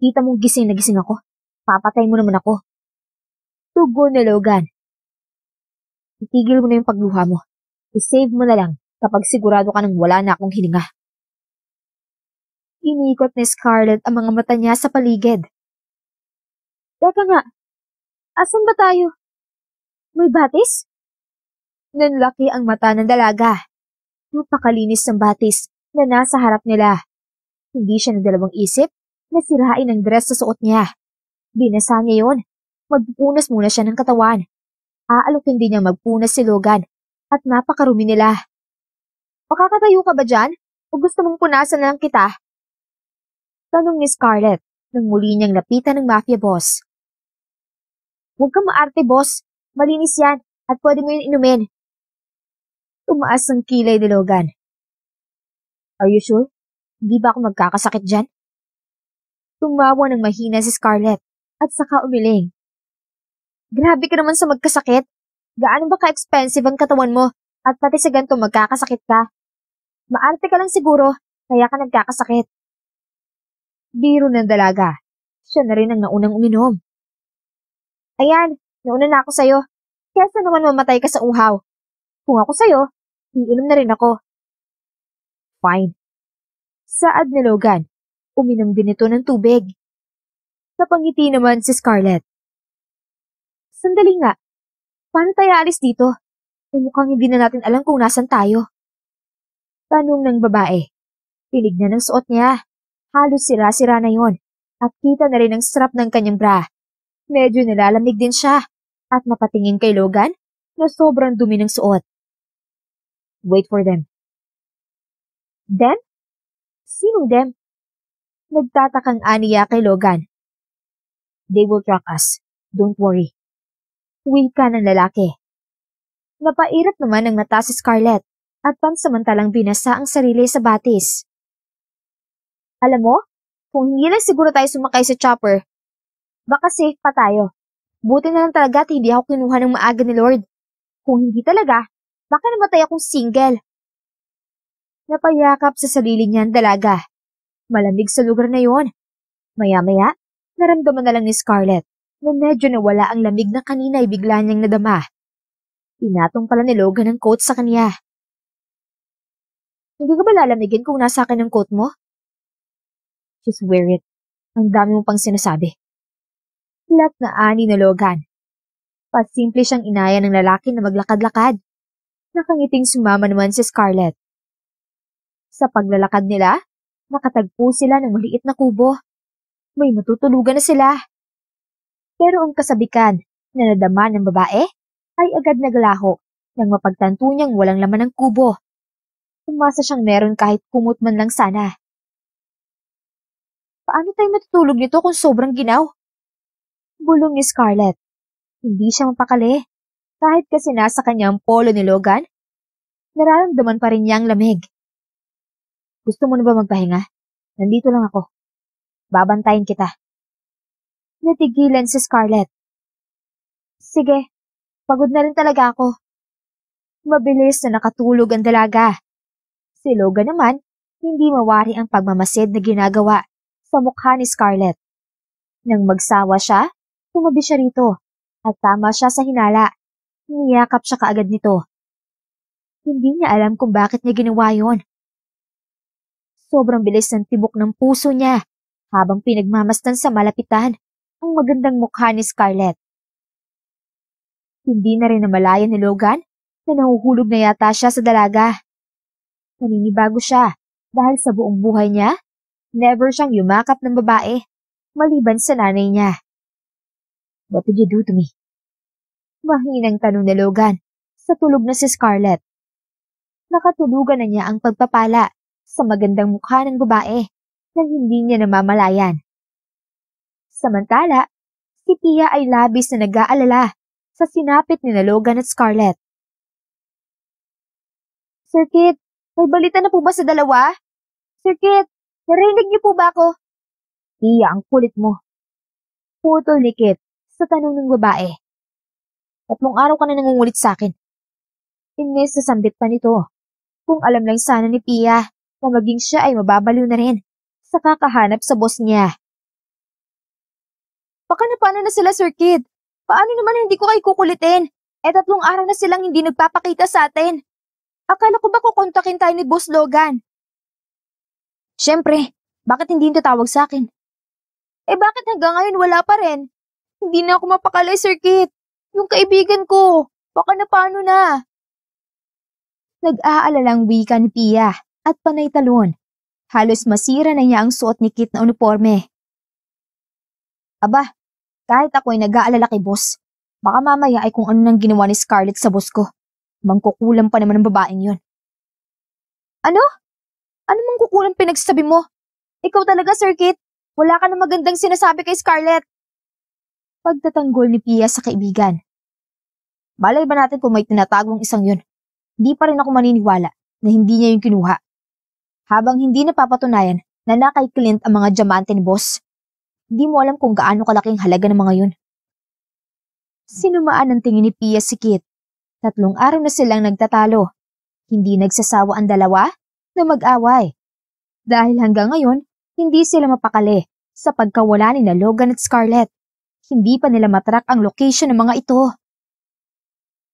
Kita mong gising na gising ako. Papatay mo naman ako. Tugon na Logan. Itigil mo na yung pagluha mo. I-save mo na lang kapag sigurado ka nang wala na akong hininga. Inikot ni Scarlett ang mga mata niya sa paligid. Teka nga, Asan ba tayo? May batis? Nanlaki ang mata ng dalaga. Napakalinis ng batis na nasa harap nila. Hindi siya ng dalawang isip na sirain ang dress sa suot niya. Binasa niya yon. Magpupunas muna siya ng katawan. Aalokin din niya magpunas si Logan at napakarumi nila. Makakatayo ka ba dyan? O gusto mong punasan na lang kita? Tanong ni Scarlett nang muli niyang lapitan ng mafia boss. Huwag kang maarte, boss. Malinis yan at pwede mo yun inumin. Tumaas ang kilay ni Logan. Are you sure? Hindi ba ako magkakasakit dyan? Tumawa ng mahina si Scarlett at saka umiling. Grabe ka naman sa magkasakit. Gaano ba ka-expensive ang katawan mo at pati sa ganito magkakasakit ka? Maarte ka lang siguro, kaya ka nagkakasakit. Biro ng dalaga. Siya na rin ang naunang uminom. Ayan, nauna na ako sa'yo. Kesa naman mamatay ka sa uhaw. Kung ako sa'yo, iinom na rin ako. Fine. Saad na Logan. Uminom din ito ng tubig. Sa pangiti naman si Scarlett. Sandali nga. Paano tayo alis dito? Eh, mukhang hindi na natin alam kung nasan tayo. Tanong ng babae. Tinig na ng suot niya. Halos sira-sira na yon. At kita na rin ang strap ng kanyang bra. Medyo nilalamig din siya at napatingin kay Logan na sobrang dumi ng suot. Wait for them. Them? Sinong them? Nagtatakang aniya kay Logan. They will track us. Don't worry. Wika ng lalaki. Napairap naman ang mata si Scarlett at pansamantalang binasa ang sarili sa batis. Alam mo, kung hindi lang siguro tayo sumakay sa chopper, Baka safe pa tayo. Buti na lang talaga at hindi ako kinuha ng maaga ni Lord. Kung hindi talaga, baka namatay akong single. Napayakap sa sarili niya ang dalaga. Malamig sa lugar na yon. Maya-maya, naramdaman na lang ni Scarlett na medyo nawala ang lamig na kanina ay bigla niyang nadama. Inatong pala ni Logan ang coat sa kanya. Hindi ka ba lalamigin kung nasa akin ang coat mo? Just wear it. Ang dami mo pang sinasabi. Ilat na ani na Logan. Pasimple siyang inaya ng lalaki na maglakad-lakad. Nakangiting sumama naman si Scarlett. Sa paglalakad nila, nakatagpo sila ng maliit na kubo. May matutulugan na sila. Pero ang kasabikan na nadama ng babae ay agad naglaho nang mapagtanto niyang walang laman ng kubo. Umasa siyang meron kahit kumot man lang sana. Paano tayo matutulog nito kung sobrang ginaw? Bulong ni Scarlett. Hindi siya mapakali. Kahit kasi nasa kanyang polo ni Logan, nararamdaman pa rin niya ang lamig. Gusto mo na ba magpahinga? Nandito lang ako. Babantayin kita. Natigilan si Scarlett. Sige, pagod na rin talaga ako. Mabilis na nakatulog ang dalaga. Si Logan naman, hindi mawari ang pagmamasid na ginagawa sa mukha ni Scarlett. Nang magsawa siya, Tumabi siya rito at tama siya sa hinala. Niyakap siya kaagad nito. Hindi niya alam kung bakit niya ginawa yon. Sobrang bilis ng tibok ng puso niya habang pinagmamastan sa malapitan ang magandang mukha ni Scarlett. Hindi na rin namalayan ni Logan na nahuhulog na yata siya sa dalaga. Naninibago siya dahil sa buong buhay niya, never siyang yumakap ng babae maliban sa nanay niya. What did you do to me? Mahinang tanong na Logan sa tulog na si Scarlett. Nakatulugan na niya ang pagpapala sa magandang mukha ng babae nang hindi niya namamalayan. Samantala, si Pia ay labis na nag-aalala sa sinapit ni Logan at Scarlett. Sir Kit, may balita na po ba sa dalawa? Sir Kit, narinig niyo po ba ako? Pia, ang kulit mo. Putol ni Kit sa tanong ng babae. Tatlong araw ka na nangungulit sa akin. Inis sa sambit pa nito. Kung alam lang sana ni Pia na maging siya ay mababaliw na rin sa kakahanap sa boss niya. Baka na paano na sila, Sir Kid? Paano naman hindi ko kayo kukulitin? Eh tatlong araw na silang hindi nagpapakita sa atin. Akala ko ba kukontakin tayo ni Boss Logan? Siyempre, bakit hindi yung tatawag sa akin? Eh bakit hanggang ngayon wala pa rin? Hindi na ako mapakalay, Sir Kit. Yung kaibigan ko, baka na paano na. Nag-aalalang wika ni Pia at panay talon. Halos masira na niya ang suot ni Kit na uniforme. Aba, kahit ako'y nag-aalala kay boss, baka mamaya ay kung ano nang ginawa ni Scarlett sa boss ko. Mangkukulam pa naman ang babaeng yon. Ano? Ano mang mangkukulam pinagsasabi mo? Ikaw talaga, Sir Kit? Wala ka na magandang sinasabi kay Scarlett pagtatanggol ni Pia sa kaibigan. Malay ba natin kung may tinatagong isang yun? Di pa rin ako maniniwala na hindi niya yung kinuha. Habang hindi napapatunayan na nakay kay Clint ang mga diamante ni boss, di mo alam kung gaano kalaking halaga ng mga yun. Sinumaan ang tingin ni Pia si Kit. Tatlong araw na silang nagtatalo. Hindi nagsasawa ang dalawa na mag-away. Dahil hanggang ngayon, hindi sila mapakali sa pagkawala ni na Logan at Scarlett hindi pa nila matrack ang location ng mga ito.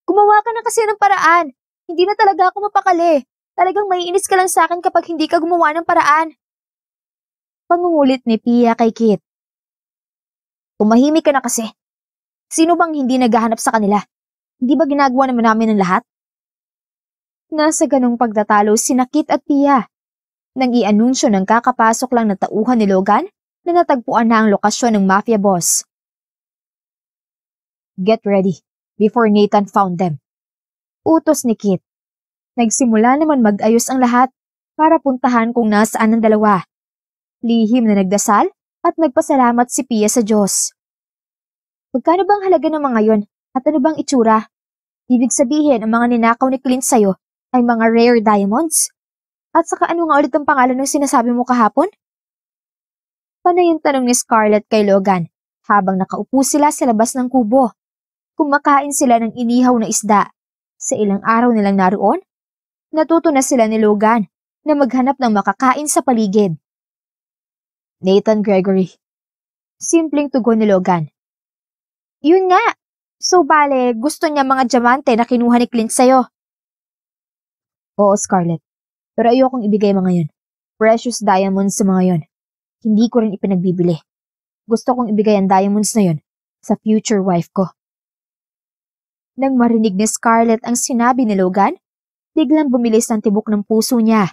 Gumawa ka na kasi ng paraan. Hindi na talaga ako mapakali. Talagang maiinis ka lang sa akin kapag hindi ka gumawa ng paraan. Pangungulit ni Pia kay Kit. Tumahimik ka na kasi. Sino bang hindi naghahanap sa kanila? Hindi ba ginagawa naman namin ang lahat? Nasa ganong pagtatalo sina Kit at Pia. Nang ianunsyo ng kakapasok lang na tauhan ni Logan na natagpuan na ang lokasyon ng mafia boss. Get ready, before Nathan found them. Utos ni Kit. Nagsimula naman mag-ayos ang lahat para puntahan kung nasaan ang dalawa. Lihim na nagdasal at nagpasalamat si Pia sa Diyos. Magkano bang halaga ng mga yon at ano bang itsura? Ibig sabihin, ang mga ninakaw ni Clint sa'yo ay mga rare diamonds? At saka ano nga ulit ang pangalan ng sinasabi mo kahapon? Panay yung tanong ni Scarlett kay Logan habang nakaupo sila sa labas ng kubo kumakain sila ng inihaw na isda. Sa ilang araw nilang naroon, natuto na sila ni Logan na maghanap ng makakain sa paligid. Nathan Gregory. Simpleng tugon ni Logan. Yun nga. So bale, gusto niya mga diamante na kinuha ni Clint sa'yo. Oo, Scarlett. Pero ayokong ibigay mga yun. Precious diamonds sa mga yun. Hindi ko rin ipinagbibili. Gusto kong ibigay ang diamonds na yun sa future wife ko. Nang marinig ni Scarlett ang sinabi ni Logan, biglang bumilis ang tibok ng puso niya.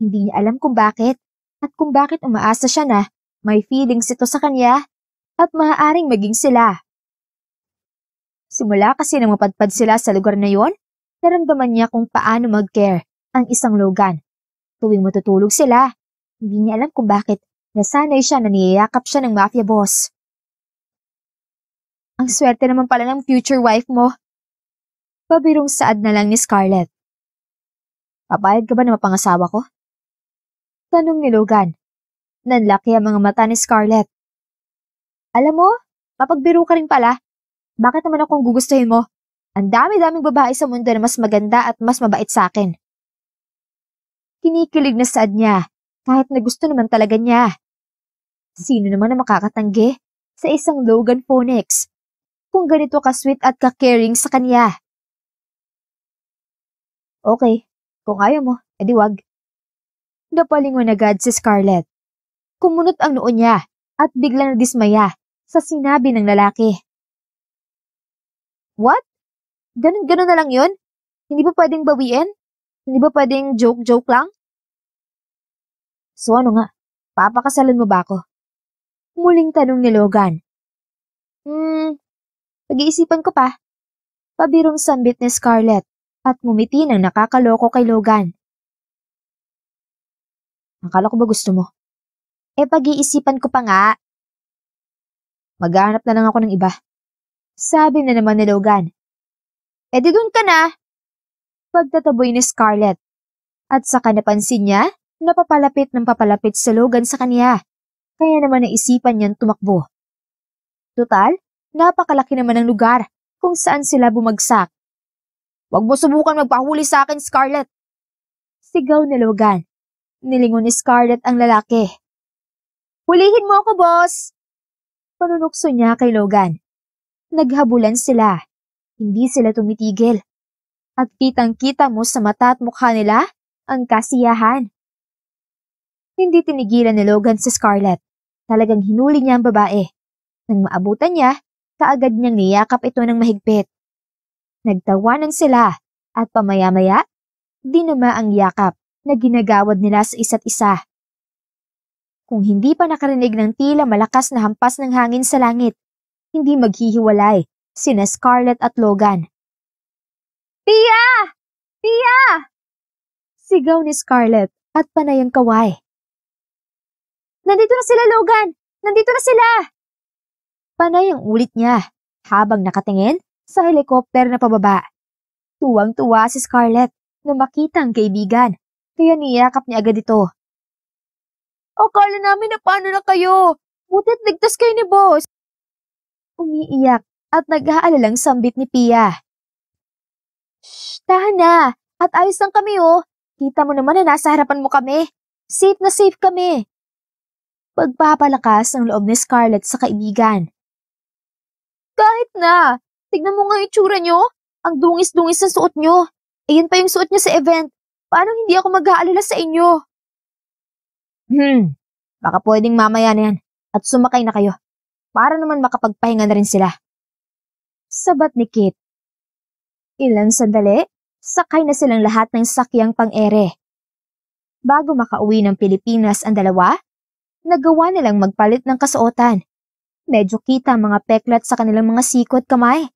Hindi niya alam kung bakit at kung bakit umaasa siya na may feelings ito sa kanya at maaaring maging sila. Simula kasi nang mapadpad sila sa lugar na yon, naramdaman niya kung paano mag-care ang isang Logan. Tuwing matutulog sila, hindi niya alam kung bakit nasanay siya na niyayakap siya ng mafia boss. Ang swerte naman pala ng future wife mo. Pabirong saad na lang ni Scarlett. Papayag ka ba na mapangasawa ko? Tanong ni Logan. Nanlaki ang mga mata ni Scarlett. Alam mo, mapagbiro ka rin pala. Bakit naman akong gugustuhin mo? Ang dami-daming babae sa mundo na mas maganda at mas mabait sa akin. Kinikilig na saad niya, kahit na gusto naman talaga niya. Sino naman na makakatanggi sa isang Logan Phoenix kung ganito ka-sweet at ka-caring sa kanya? Okay, kung ayaw mo, edi wag. Napalingon agad si Scarlett. Kumunot ang noon niya at biglang nadismaya sa sinabi ng lalaki. What? Ganun-ganun na lang yun? Hindi ba pwedeng bawiin? Hindi ba pwedeng joke-joke lang? So ano nga, papakasalan mo ba ako? Muling tanong ni Logan. Hmm, pag-iisipan ko pa. Pabirong sambit ni Scarlett at ngumiti ng nakakaloko kay Logan. Akala ko ba gusto mo? Eh pag-iisipan ko pa nga. Maghanap na lang ako ng iba. Sabi na naman ni Logan. E di doon ka na. Pagtataboy ni Scarlett. At saka napansin niya, napapalapit ng papalapit sa Logan sa kanya. Kaya naman naisipan niyang tumakbo. Total, napakalaki naman ng lugar kung saan sila bumagsak Huwag mo subukan magpahuli sa akin, Scarlett. Sigaw ni Logan. Nilingon ni Scarlett ang lalaki. Hulihin mo ako, boss! Panunukso niya kay Logan. Naghabulan sila. Hindi sila tumitigil. At kitang-kita mo sa mata at mukha nila ang kasiyahan. Hindi tinigilan ni Logan si Scarlett. Talagang hinuli niya ang babae. Nang maabutan niya, kaagad niyang niyakap ito ng mahigpit. Nagtawanan sila at pamaya-maya, dinama ang yakap na ginagawad nila sa isa't isa. Kung hindi pa nakarinig ng tila malakas na hampas ng hangin sa langit, hindi maghihiwalay sina Scarlett at Logan. Tia! Tia! Sigaw ni Scarlett at panayang kaway. Nandito na sila, Logan! Nandito na sila! Panay ang ulit niya habang nakatingin sa helikopter na pababa. Tuwang-tuwa si Scarlett na makita ang kaibigan, kaya niyakap niya agad ito. Akala namin na paano na kayo! Butit ligtas kayo ni boss! Umiiyak at nag-aalalang sambit ni Pia. Shh, tahan na! At ayos lang kami oh! Kita mo naman na nasa harapan mo kami! Safe na safe kami! Pagpapalakas ng loob ni Scarlett sa kaibigan. Kahit na! Tignan mo nga itsura nyo. Ang dungis-dungis na suot nyo. Ayan pa yung suot nyo sa event. Paano hindi ako mag-aalala sa inyo? Hmm, baka pwedeng mamaya na yan. At sumakay na kayo. Para naman makapagpahinga na rin sila. Sabat ni Kit. Ilang sandali, sakay na silang lahat ng sakyang pang-ere. Bago makauwi ng Pilipinas ang dalawa, nagawa nilang magpalit ng kasuotan. Medyo kita mga peklat sa kanilang mga siko at kamay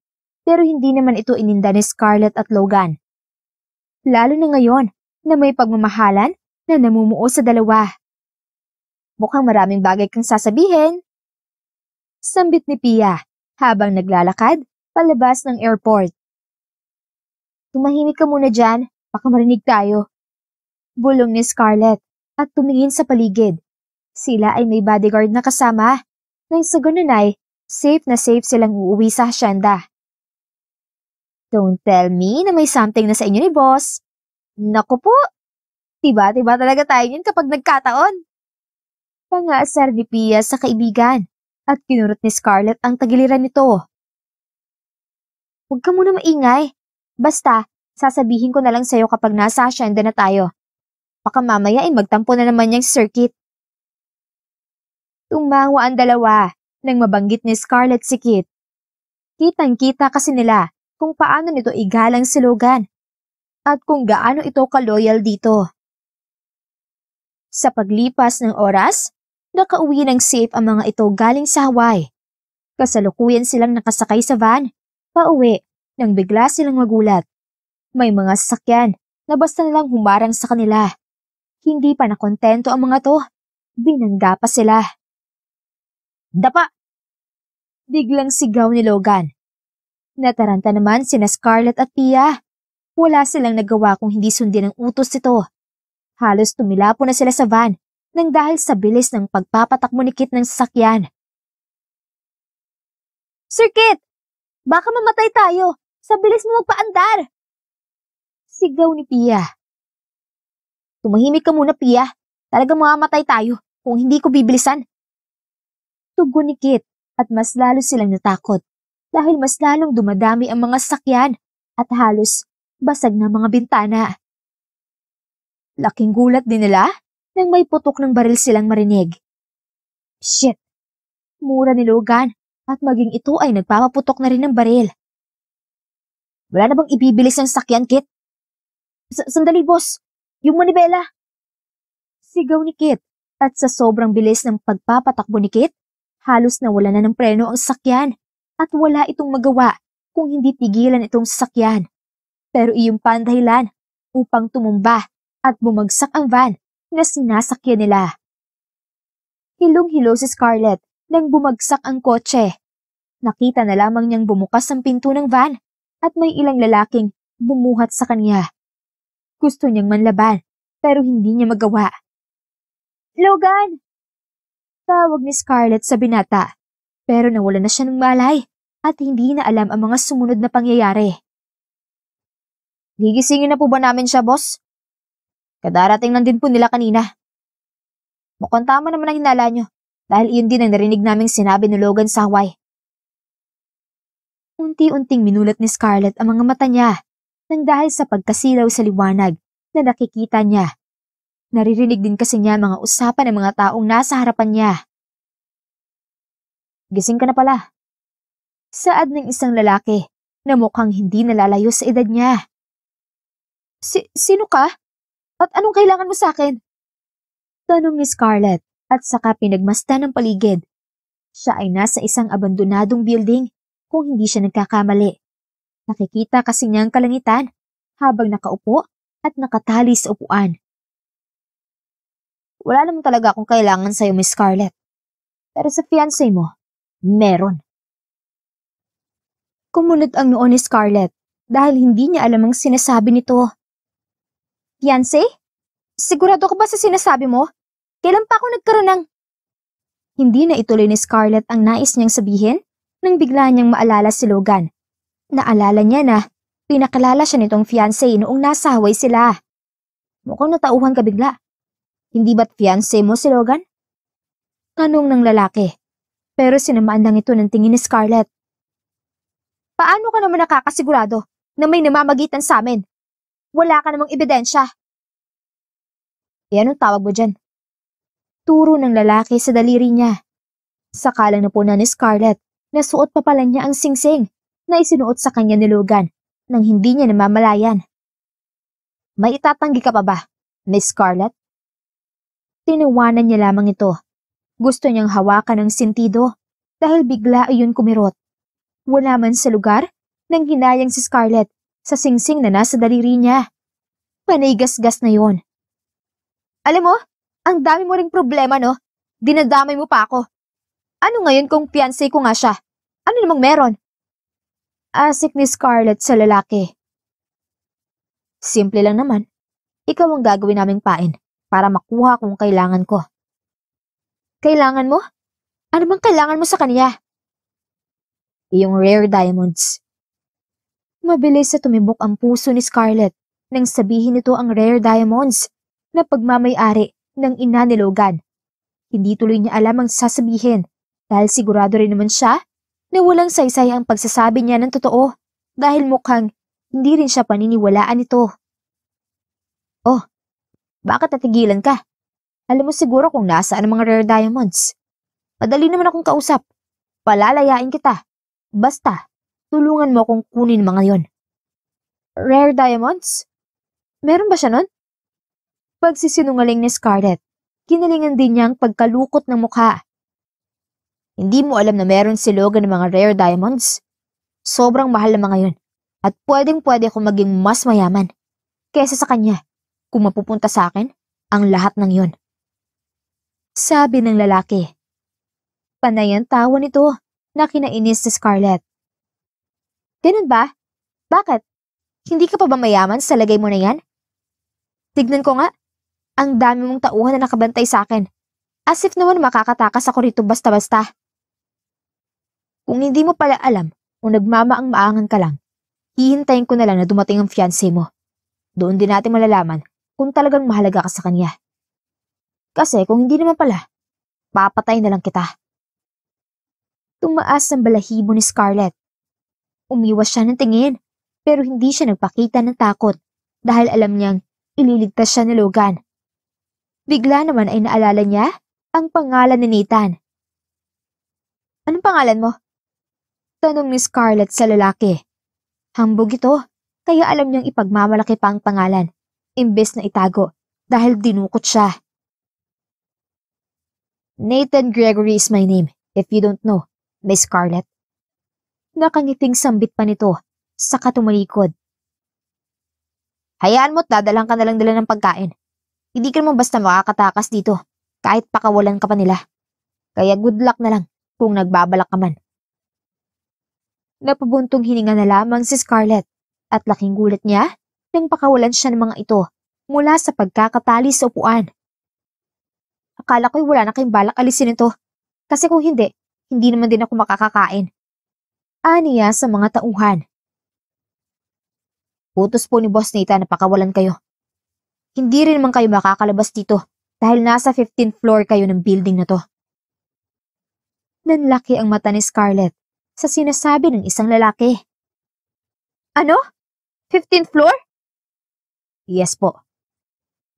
pero hindi naman ito ininda ni Scarlett at Logan. Lalo na ngayon na may pagmamahalan na namumuo sa dalawa. Mukhang maraming bagay kang sasabihin. Sambit ni Pia habang naglalakad palabas ng airport. Tumahimik ka muna dyan, baka marinig tayo. Bulong ni Scarlett at tumingin sa paligid. Sila ay may bodyguard na kasama. Nang sa ganun ay, safe na safe silang uuwi sa hasyenda. Don't tell me na may something na sa inyo ni boss. Naku po! Tiba-tiba diba talaga tayo yun kapag nagkataon. Pangaasar ni Pia sa kaibigan at kinurot ni Scarlett ang tagiliran nito. Huwag ka muna maingay. Basta, sasabihin ko na lang sa'yo kapag nasa asyenda na tayo. Baka mamaya ay eh, magtampo na naman yung circuit. Tumawa ang dalawa nang mabanggit ni Scarlett si Kit. Kitang-kita kasi nila kung paano nito igalang si Logan at kung gaano ito kaloyal dito. Sa paglipas ng oras, nakauwi ng safe ang mga ito galing sa Hawaii. Kasalukuyan silang nakasakay sa van, pauwi, nang bigla silang magulat. May mga sasakyan na basta nilang humarang sa kanila. Hindi pa nakontento ang mga to, binangga pa sila. Dapa! Biglang sigaw ni Logan Nataranta naman sina Scarlett at Pia. Wala silang nagawa kung hindi sundin ang utos nito. Halos tumilapo na sila sa van nang dahil sa bilis ng pagpapatakbo ni Kit ng sasakyan. Sir Kit! Baka mamatay tayo! Sa bilis mo magpaandar! Sigaw ni Pia. Tumahimik ka muna, Pia. Talaga mamamatay tayo kung hindi ko bibilisan. Tugon ni Kit at mas lalo silang natakot dahil mas lalong dumadami ang mga sakyan at halos basag na mga bintana. Laking gulat din nila nang may putok ng baril silang marinig. Shit! Mura ni Logan at maging ito ay nagpapaputok na rin ng baril. Wala na bang ibibilis ng sakyan, Kit? S Sandali, boss! Yung manibela! Sigaw ni Kit at sa sobrang bilis ng pagpapatakbo ni Kit, halos nawala na ng preno ang sakyan at wala itong magawa kung hindi tigilan itong sasakyan. Pero iyong pandahilan upang tumumba at bumagsak ang van na sinasakyan nila. Hilong-hilo si Scarlett nang bumagsak ang kotse. Nakita na lamang niyang bumukas ang pinto ng van at may ilang lalaking bumuhat sa kanya. Gusto niyang manlaban pero hindi niya magawa. Logan! Tawag ni Scarlett sa binata pero nawala na siya ng malay at hindi na alam ang mga sumunod na pangyayari. Gigisingin na po ba namin siya, boss? Kadarating lang din po nila kanina. Mukhang tama naman ang hinala nyo dahil iyon din ang narinig naming sinabi ni Logan sa Hawaii. Unti-unting minulat ni Scarlett ang mga mata niya nang dahil sa pagkasilaw sa liwanag na nakikita niya. Naririnig din kasi niya mga usapan ng mga taong nasa harapan niya. Gising ka na pala. Saad ng isang lalaki na mukhang hindi nalalayo sa edad niya. Si sino ka? At anong kailangan mo sa akin? Tanong ni Scarlett at saka pinagmasta ng paligid. Siya ay nasa isang abandonadong building kung hindi siya nagkakamali. Nakikita kasi niya ang kalangitan habang nakaupo at nakatali sa upuan. Wala naman talaga akong kailangan sa'yo, Miss Scarlett. Pero sa fiancé mo, meron. Kumunot ang noon ni Scarlett dahil hindi niya alam ang sinasabi nito. Fiancé? Sigurado ka ba sa sinasabi mo? Kailan pa ako nagkaroon ng... Hindi na ituloy ni Scarlett ang nais niyang sabihin nang bigla niyang maalala si Logan. Naalala niya na pinakilala siya nitong fiancé noong nasaway sila. Mukhang natauhan ka bigla. Hindi ba't fiancé mo si Logan? Tanong ng lalaki. Pero sinamaan lang ito ng tingin ni Scarlett. Paano ka naman nakakasigurado na may namamagitan sa amin? Wala ka namang ebidensya. E anong tawag mo dyan? Turo ng lalaki sa daliri niya. Sakala na po na ni Scarlett na suot pa pala niya ang singsing na isinuot sa kanya ni Logan nang hindi niya namamalayan. May itatanggi ka pa ba, Miss Scarlett? Tinawanan niya lamang ito gusto niyang hawakan ang sintido dahil bigla iyon kumirot. Wala man sa lugar nang hinayang si Scarlett sa singsing na nasa daliri niya. Panaygasgas na yon. Alam mo, ang dami mo ring problema no? Dinadamay mo pa ako. Ano ngayon kung piansay ko nga siya? Ano namang meron? Asik ni Scarlett sa lalaki. Simple lang naman. Ikaw ang gagawin naming pain para makuha kung kailangan ko. Kailangan mo? Ano bang kailangan mo sa kanya? Yung rare diamonds. Mabilis sa tumibok ang puso ni Scarlett nang sabihin nito ang rare diamonds na pagmamayari ng ina ni Logan. Hindi tuloy niya alam ang sasabihin dahil sigurado rin naman siya na walang saysay ang pagsasabi niya ng totoo dahil mukhang hindi rin siya paniniwalaan ito. Oh, bakit natigilan ka? Alam mo siguro kung nasaan ang mga rare diamonds. Madali naman akong kausap. Palalayain kita. Basta, tulungan mo akong kunin mga yon. Rare diamonds? Meron ba siya nun? Pagsisinungaling ni Scarlett, kinalingan din niya ang pagkalukot ng mukha. Hindi mo alam na meron si Logan ng mga rare diamonds? Sobrang mahal na mga yon. At pwedeng-pwede akong maging mas mayaman kesa sa kanya kung mapupunta sa akin ang lahat ng yon. Sabi ng lalaki. Panay ang tawa nito na kinainis si Scarlett. Ganun ba? Bakit? Hindi ka pa ba mayaman sa lagay mo na yan? Tignan ko nga. Ang dami mong tauhan na nakabantay sa akin. As if naman makakatakas ako rito basta-basta. Kung hindi mo pala alam kung nagmamaang-maangan ka lang, hihintayin ko na lang na dumating ang fiancé mo. Doon din natin malalaman kung talagang mahalaga ka sa kanya. Kasi kung hindi naman pala, papatay na lang kita. Tumaas ang balahibo ni Scarlett. Umiwas siya ng tingin, pero hindi siya nagpakita ng takot dahil alam niyang ililigtas siya ni Logan. Bigla naman ay naalala niya ang pangalan ni Nathan. Anong pangalan mo? Tanong ni Scarlett sa lalaki. Hambog ito, kaya alam niyang ipagmamalaki pa ang pangalan, imbes na itago, dahil dinukot siya. Nathan Gregory is my name, if you don't know, Miss Scarlett. Nakangiting sambit pa nito, saka tumalikod. Hayaan mo't dadalang ka nalang dala ng pagkain. Hindi ka mo basta makakatakas dito, kahit pakawalan ka pa nila. Kaya good luck na lang kung nagbabalak ka man. Napabuntong hininga na lamang si Scarlett at laking gulat niya nang pakawalan siya ng mga ito mula sa pagkakatali sa upuan akala ko'y wala na kayong balak alisin ito. Kasi kung hindi, hindi naman din ako makakakain. Aniya sa mga tauhan. Utos po ni Boss Nita na pakawalan kayo. Hindi rin man kayo makakalabas dito dahil nasa 15th floor kayo ng building na to. Nanlaki ang mata ni Scarlett sa sinasabi ng isang lalaki. Ano? 15th floor? Yes po.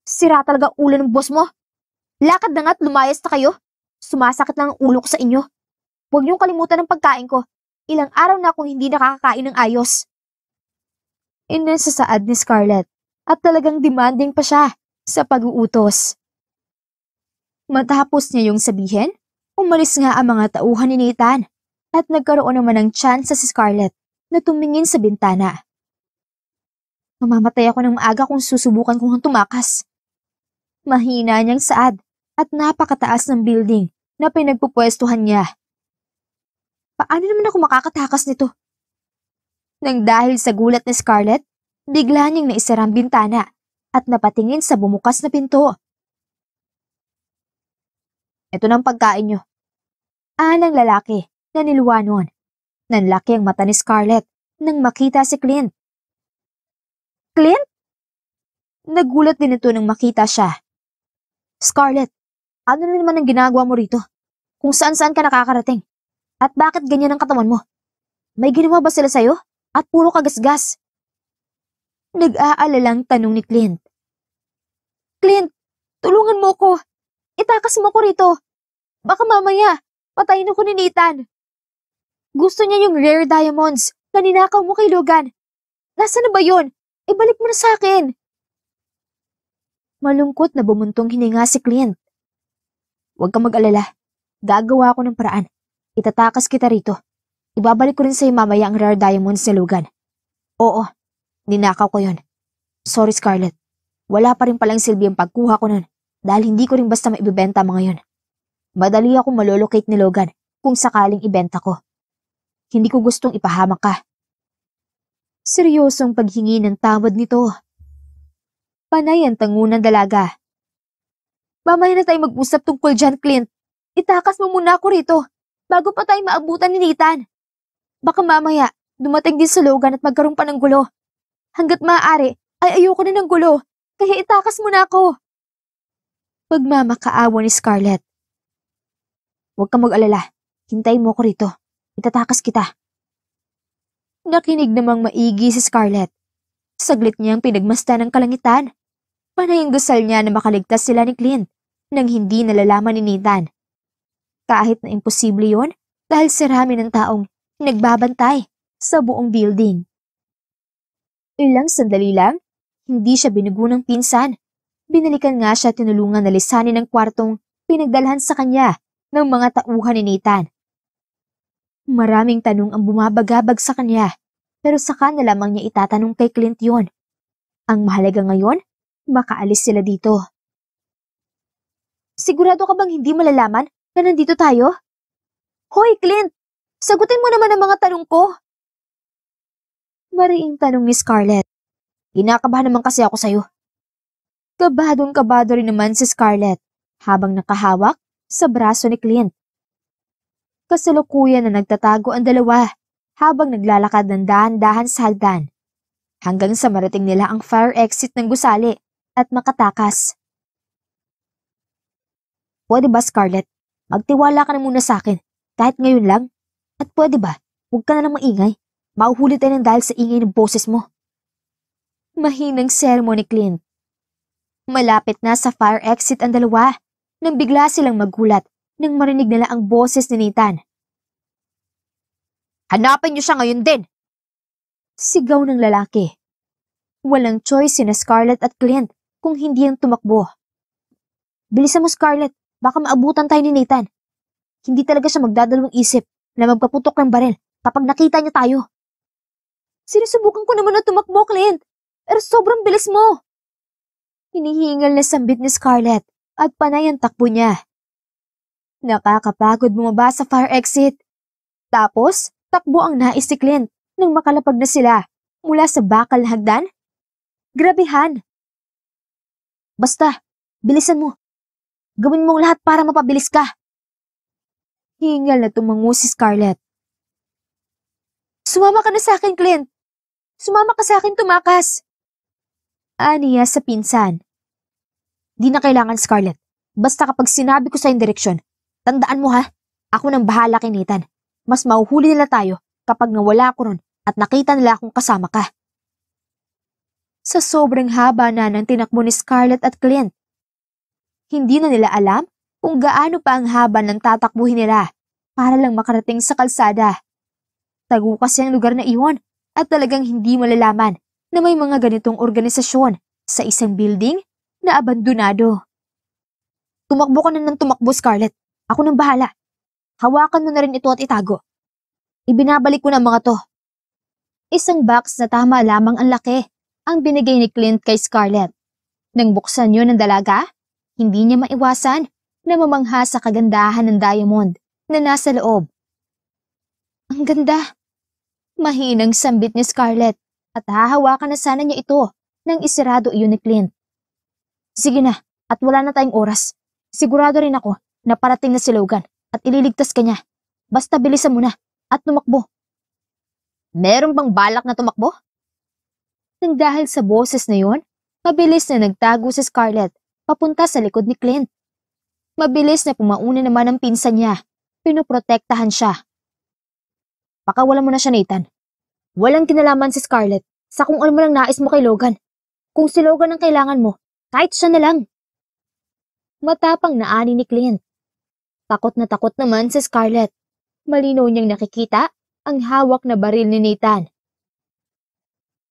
Sira talaga ulo ng boss mo. Lakad na nga't lumayas na kayo. Sumasakit lang ang ulo ko sa inyo. Huwag niyong kalimutan ang pagkain ko. Ilang araw na akong hindi nakakakain ng ayos. Inasasaad ni Scarlett at talagang demanding pa siya sa pag-uutos. Matapos niya yung sabihin, umalis nga ang mga tauhan ni Nathan at nagkaroon naman ng chance si Scarlett na tumingin sa bintana. Mamamatay ako ng maaga kung susubukan kong tumakas. Mahina niyang saad at napakataas ng building na pinagpupwestuhan niya. Paano naman ako makakatakas nito? Nang dahil sa gulat ni Scarlett, bigla niyang naisara ang bintana at napatingin sa bumukas na pinto. Ito ng pagkain niyo. Anang ah, lalaki na niluwa noon. Nanlaki ang mata ni Scarlett nang makita si Clint. Clint? Nagulat din ito nang makita siya. Scarlett, ano na naman ang ginagawa mo rito? Kung saan-saan ka nakakarating? At bakit ganyan ang katawan mo? May ginawa ba sila sa'yo? At puro kagasgas? nag lang tanong ni Clint. Clint, tulungan mo ko. Itakas mo ko rito. Baka mamaya, patayin ako ni Nathan. Gusto niya yung rare diamonds na ninakaw mo kay Logan. Nasaan na ba yun? Ibalik mo na sa akin. Malungkot na bumuntong hininga si Clint. Huwag kang mag-alala. Gagawa ako ng paraan. Itatakas kita rito. Ibabalik ko rin sa'yo mamaya ang rare diamonds na Logan. Oo, ninakaw ko yon. Sorry Scarlett. Wala pa rin palang silbi ang pagkuha ko nun dahil hindi ko rin basta maibibenta mga yon. Madali ako malolocate ni Logan kung sakaling ibenta ko. Hindi ko gustong ipahamak ka. Seryosong paghingi ng tawad nito. Panay ang tangunang dalaga Mamaya na tayo mag-usap tungkol dyan, Clint. Itakas mo muna ako rito bago pa tayo maabutan ni Nathan. Baka mamaya, dumating din sa Logan at magkaroon pa ng gulo. Hanggat maaari, ay ayoko na ng gulo, kaya itakas mo na ako. Pagmamakaawa ni Scarlett. Huwag kang mag-alala, hintay mo ako rito. Itatakas kita. Nakinig namang maigi si Scarlett. Saglit niyang pinagmasta ng kalangitan. Panay ang dasal niya na makaligtas sila ni Clint nang hindi nalalaman ni Nathan. Kahit na imposible yon dahil sirami ng taong nagbabantay sa buong building. Ilang sandali lang, hindi siya binugo ng pinsan. Binalikan nga siya tinulungan na lisanin ng kwartong pinagdalhan sa kanya ng mga tauhan ni Nathan. Maraming tanong ang bumabagabag sa kanya, pero saka na lamang niya itatanong kay Clint yon. Ang mahalaga ngayon, makaalis sila dito. Sigurado ka bang hindi malalaman na nandito tayo? Hoy, Clint! Sagutin mo naman ang mga tanong ko! Mariing tanong ni Scarlett. Kinakabahan naman kasi ako sa'yo. Kabadong kabado rin naman si Scarlett habang nakahawak sa braso ni Clint. Kasalukuyan na nagtatago ang dalawa habang naglalakad ng dahan-dahan sa hagdan hanggang sa marating nila ang fire exit ng gusali at makatakas. Pwede ba, Scarlett? Magtiwala ka na muna sa akin, kahit ngayon lang. At pwede ba, huwag ka na lang maingay. Mauhuli tayo ng dahil sa ingay ng boses mo. Mahinang sermon Clint. Malapit na sa fire exit ang dalawa nang bigla silang magulat nang marinig nila ang boses ni Nathan. Hanapin niyo siya ngayon din! Sigaw ng lalaki. Walang choice sina Scarlett at Clint kung hindi ang tumakbo. Bilisan mo Scarlett, Baka maabutan tayo ni Nathan. Hindi talaga siya magdadalawang isip na magpaputok ng baril kapag nakita niya tayo. Sinusubukan ko naman na tumakbo, Clint. Pero sobrang bilis mo. Hinihingal na sambit ni Scarlett at panay ang takbo niya. Nakakapagod bumaba sa fire exit. Tapos, takbo ang nais si Clint nang makalapag na sila mula sa bakal hagdan. Grabehan! Basta, bilisan mo. Gawin mong lahat para mapabilis ka. Hingal na tumango si Scarlett. Sumama ka na sa akin, Clint. Sumama ka sa akin, tumakas. Aniya sa pinsan. Di na kailangan, Scarlett. Basta kapag sinabi ko sa yung direksyon, tandaan mo ha, ako nang bahala kay Nathan. Mas mauhuli nila tayo kapag nawala ako ron at nakita nila akong kasama ka. Sa sobrang haba na ng tinakbo ni Scarlett at Clint, hindi na nila alam kung gaano pa ang haba ng tatakbuhin nila para lang makarating sa kalsada. Tago kasi ang lugar na iyon at talagang hindi malalaman na may mga ganitong organisasyon sa isang building na abandonado. Tumakbo ka na ng tumakbo, Scarlett. Ako nang bahala. Hawakan mo na rin ito at itago. Ibinabalik ko na mga to. Isang box na tama lamang ang laki ang binigay ni Clint kay Scarlett. Nang buksan yun ng dalaga, hindi niya maiwasan na mamangha sa kagandahan ng diamond na nasa loob. Ang ganda! Mahinang sambit ni Scarlett at hahawakan na sana niya ito nang isirado iyon ni Clint. Sige na, at wala na tayong oras. Sigurado rin ako na parating na si Logan at ililigtas kanya. Basta bilisan mo na at tumakbo. Meron bang balak na tumakbo? Nang dahil sa boses na yon, mabilis na nagtago si Scarlett papunta sa likod ni Clint. Mabilis na pumauna naman ang pinsan niya. Pinoprotektahan siya. Pakawalan mo na siya, Nathan. Walang kinalaman si Scarlett sa kung ano mo lang nais mo kay Logan. Kung si Logan ang kailangan mo, kahit siya na lang. Matapang na ani ni Clint. Takot na takot naman si Scarlett. Malinaw niyang nakikita ang hawak na baril ni Nathan.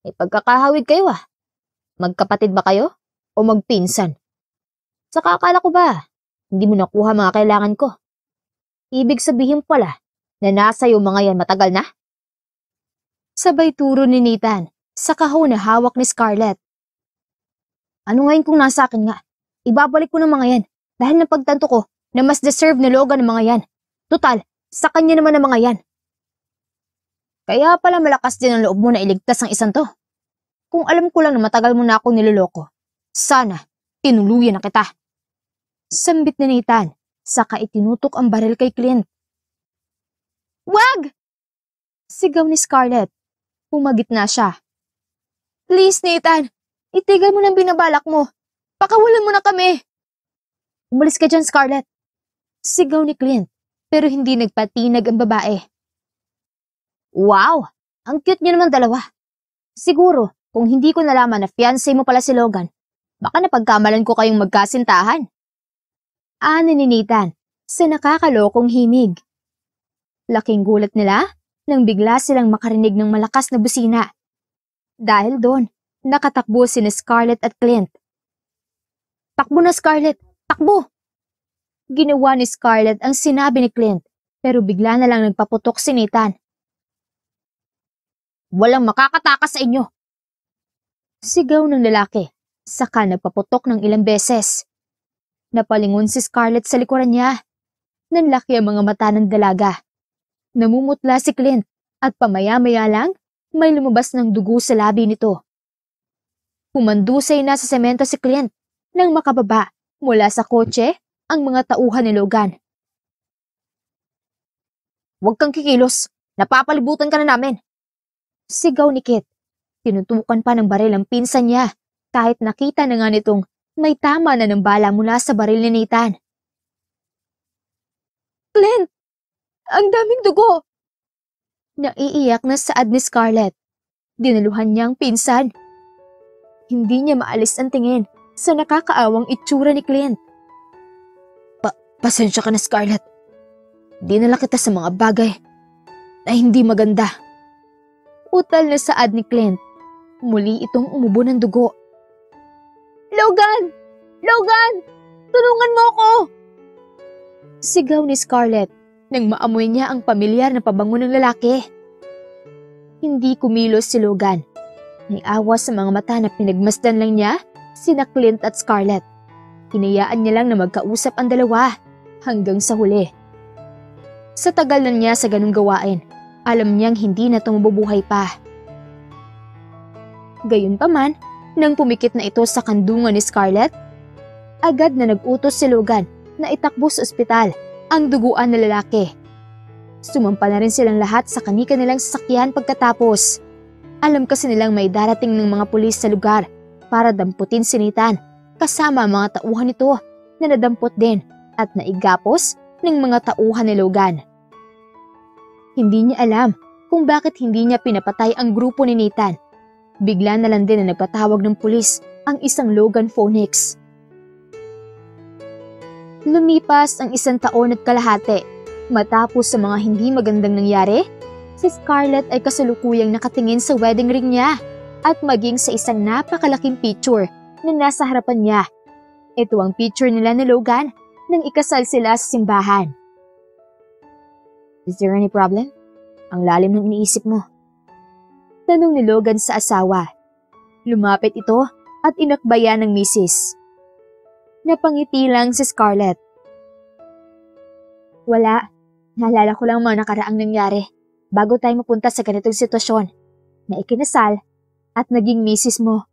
May pagkakahawig kayo ah. Magkapatid ba kayo? O magpinsan? sa akala ko ba, hindi mo nakuha mga kailangan ko. Ibig sabihin pala na nasa iyo mga yan matagal na? Sabay turo ni Nathan sa kahon na hawak ni Scarlett. Ano ngayon kung nasa akin nga? Ibabalik ko ng mga yan dahil napagtanto ko na mas deserve na Logan ng mga yan. Total, sa kanya naman ang mga yan. Kaya pala malakas din ang loob mo na iligtas ang isang to. Kung alam ko lang na matagal mo na ako niloloko, sana Tinuluyan na kita. Sambit ni Nathan, saka itinutok ang baril kay Clint. Wag! Sigaw ni Scarlett. Pumagit na siya. Please, Nathan! Itigil mo ng binabalak mo! Pakawalan mo na kami! Umalis ka dyan, Scarlett! Sigaw ni Clint, pero hindi nagpatinag ang babae. Wow! Ang cute niyo naman dalawa. Siguro, kung hindi ko nalaman na fiancé mo pala si Logan, Baka napagkamalan ko kayong magkasintahan. Ano ah, ni Nathan sa nakakalokong himig. Laking gulat nila nang bigla silang makarinig ng malakas na busina. Dahil doon, nakatakbo sina Scarlett at Clint. Takbo na Scarlett! Takbo! Ginawa ni Scarlett ang sinabi ni Clint pero bigla na lang nagpaputok si Nathan. Walang makakatakas sa inyo! Sigaw ng lalaki Saka nagpaputok ng ilang beses. Napalingon si Scarlett sa likuran niya. Nanlaki ang mga mata ng dalaga. Namumutla si Clint at pamaya-maya lang may lumabas ng dugo sa labi nito. Kumandusay na sa semento si Clint nang makababa mula sa kotse ang mga tauhan ni Logan. Huwag kang kikilos, napapalibutan ka na namin. Sigaw ni Kit. Tinutukan pa ng baril ang pinsan niya kahit nakita na nga nitong may tama na ng bala mula sa baril ni Nathan. Clint! Ang daming dugo! Naiiyak na saad ni Scarlett. Dinaluhan niya ang pinsan. Hindi niya maalis ang tingin sa nakakaawang itsura ni Clint. Pa pasensya ka na Scarlett. Dinala kita sa mga bagay na hindi maganda. Utal na saad ni Clint. Muli itong umubo ng dugo. Logan! Logan! Tulungan mo ako! Sigaw ni Scarlett nang maamoy niya ang pamilyar na pabango ng lalaki. Hindi kumilos si Logan. May awa sa mga mata na pinagmasdan lang niya, sina Clint at Scarlett. Hinayaan niya lang na magkausap ang dalawa hanggang sa huli. Sa tagal na niya sa ganung gawain, alam niyang hindi na tumubuhay pa. Gayunpaman, nang pumikit na ito sa kandungan ni Scarlett, agad na nagutos si Logan na itakbo sa ospital ang duguan na lalaki. Sumampa na rin silang lahat sa kanika nilang sasakyan pagkatapos. Alam kasi nilang may darating ng mga pulis sa lugar para damputin si Nathan kasama ang mga tauhan nito na nadampot din at naigapos ng mga tauhan ni Logan. Hindi niya alam kung bakit hindi niya pinapatay ang grupo ni Nathan Bigla na lang din na nagpatawag ng pulis ang isang Logan Phoenix. Lumipas ang isang taon at kalahate. Matapos sa mga hindi magandang nangyari, si Scarlett ay kasalukuyang nakatingin sa wedding ring niya at maging sa isang napakalaking picture na nasa harapan niya. Ito ang picture nila ni Logan nang ikasal sila sa simbahan. Is there any problem? Ang lalim ng iniisip mo tanong ni Logan sa asawa. Lumapit ito at inakbayan ng misis. Napangiti lang si Scarlett. Wala. Naalala ko lang mga nakaraang nangyari bago tayo mapunta sa ganitong sitwasyon na ikinasal at naging misis mo.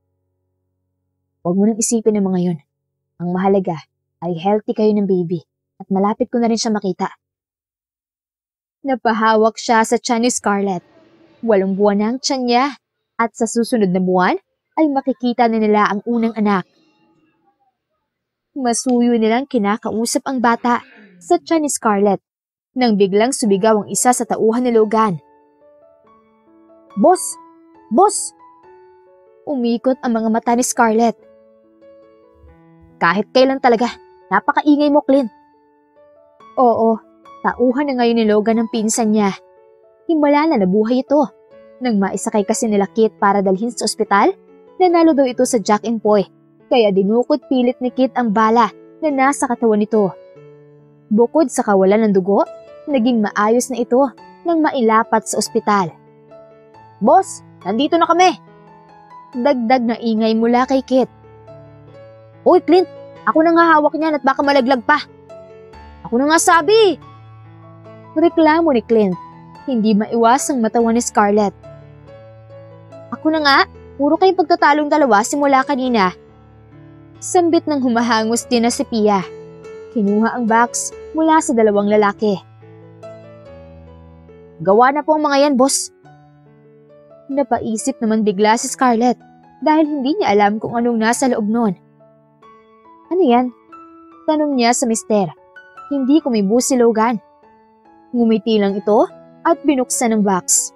Huwag mo nang isipin ang mga yon. Ang mahalaga ay healthy kayo ng baby at malapit ko na rin siya makita. Napahawak siya sa Chinese Scarlett. Walong buwan na ang tiyan niya at sa susunod na buwan ay makikita na nila ang unang anak. Masuyo nilang kinakausap ang bata sa tiyan ni Scarlett nang biglang sumigaw ang isa sa tauhan ni Logan. Boss! Boss! Umikot ang mga mata ni Scarlett. Kahit kailan talaga, napakaingay mo, Clint. Oo, tauhan na ngayon ni Logan ang pinsan niya. Himala na nabuhay ito. Nang maisakay kasi nila Kit para dalhin sa ospital, nanalo daw ito sa Jack and Poy, kaya dinukot pilit ni Kit ang bala na nasa katawan nito. Bukod sa kawalan ng dugo, naging maayos na ito nang mailapat sa ospital. Boss, nandito na kami! Dagdag na ingay mula kay Kit. Uy Clint, ako na nga hawak niyan at baka malaglag pa. Ako na nga sabi! Reklamo ni Clint hindi maiwasang matawan ni Scarlett. Ako na nga, puro kayong pagtatalong dalawa simula kanina. Sambit ng humahangos din na si Pia. Kinuha ang box mula sa dalawang lalaki. Gawa na po ang mga yan, boss. Napaisip naman bigla si Scarlett dahil hindi niya alam kung anong nasa loob noon. Ano yan? Tanong niya sa mister. Hindi kumibo si Logan. Ngumiti lang ito at binuksan ang box.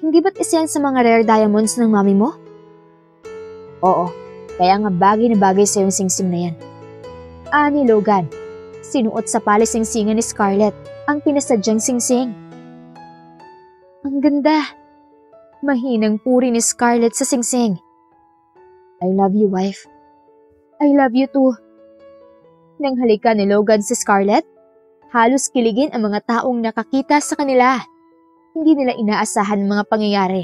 Hindi ba't isa sa mga rare diamonds ng mami mo? Oo, kaya nga bagay na bagay sa yung singsing na yan. Ani ah, Logan, sinuot sa palisingsingan ni Scarlett ang pinasadyang singsing. Ang ganda! Mahinang puri ni Scarlett sa singsing. I love you, wife. I love you too. Nang halika ni Logan si Scarlett, Halos kiligin ang mga taong nakakita sa kanila. Hindi nila inaasahan ang mga pangyayari.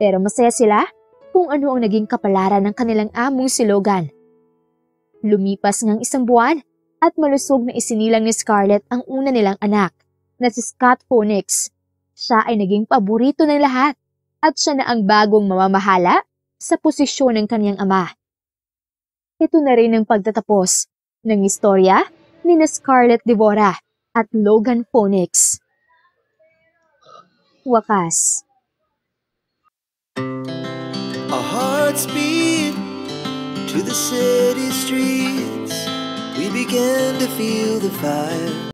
Pero masaya sila kung ano ang naging kapalaran ng kanilang among si Logan. Lumipas ngang isang buwan at malusog na isinilang ni Scarlett ang una nilang anak na si Scott Phoenix. Siya ay naging paborito ng lahat at siya na ang bagong mamamahala sa posisyon ng kanyang ama. Ito na rin ang pagtatapos ng istorya ni na Scarlett Devora. at Logan Phoenix. Wakas. A hearts beat to the city streets. We began to feel the fire.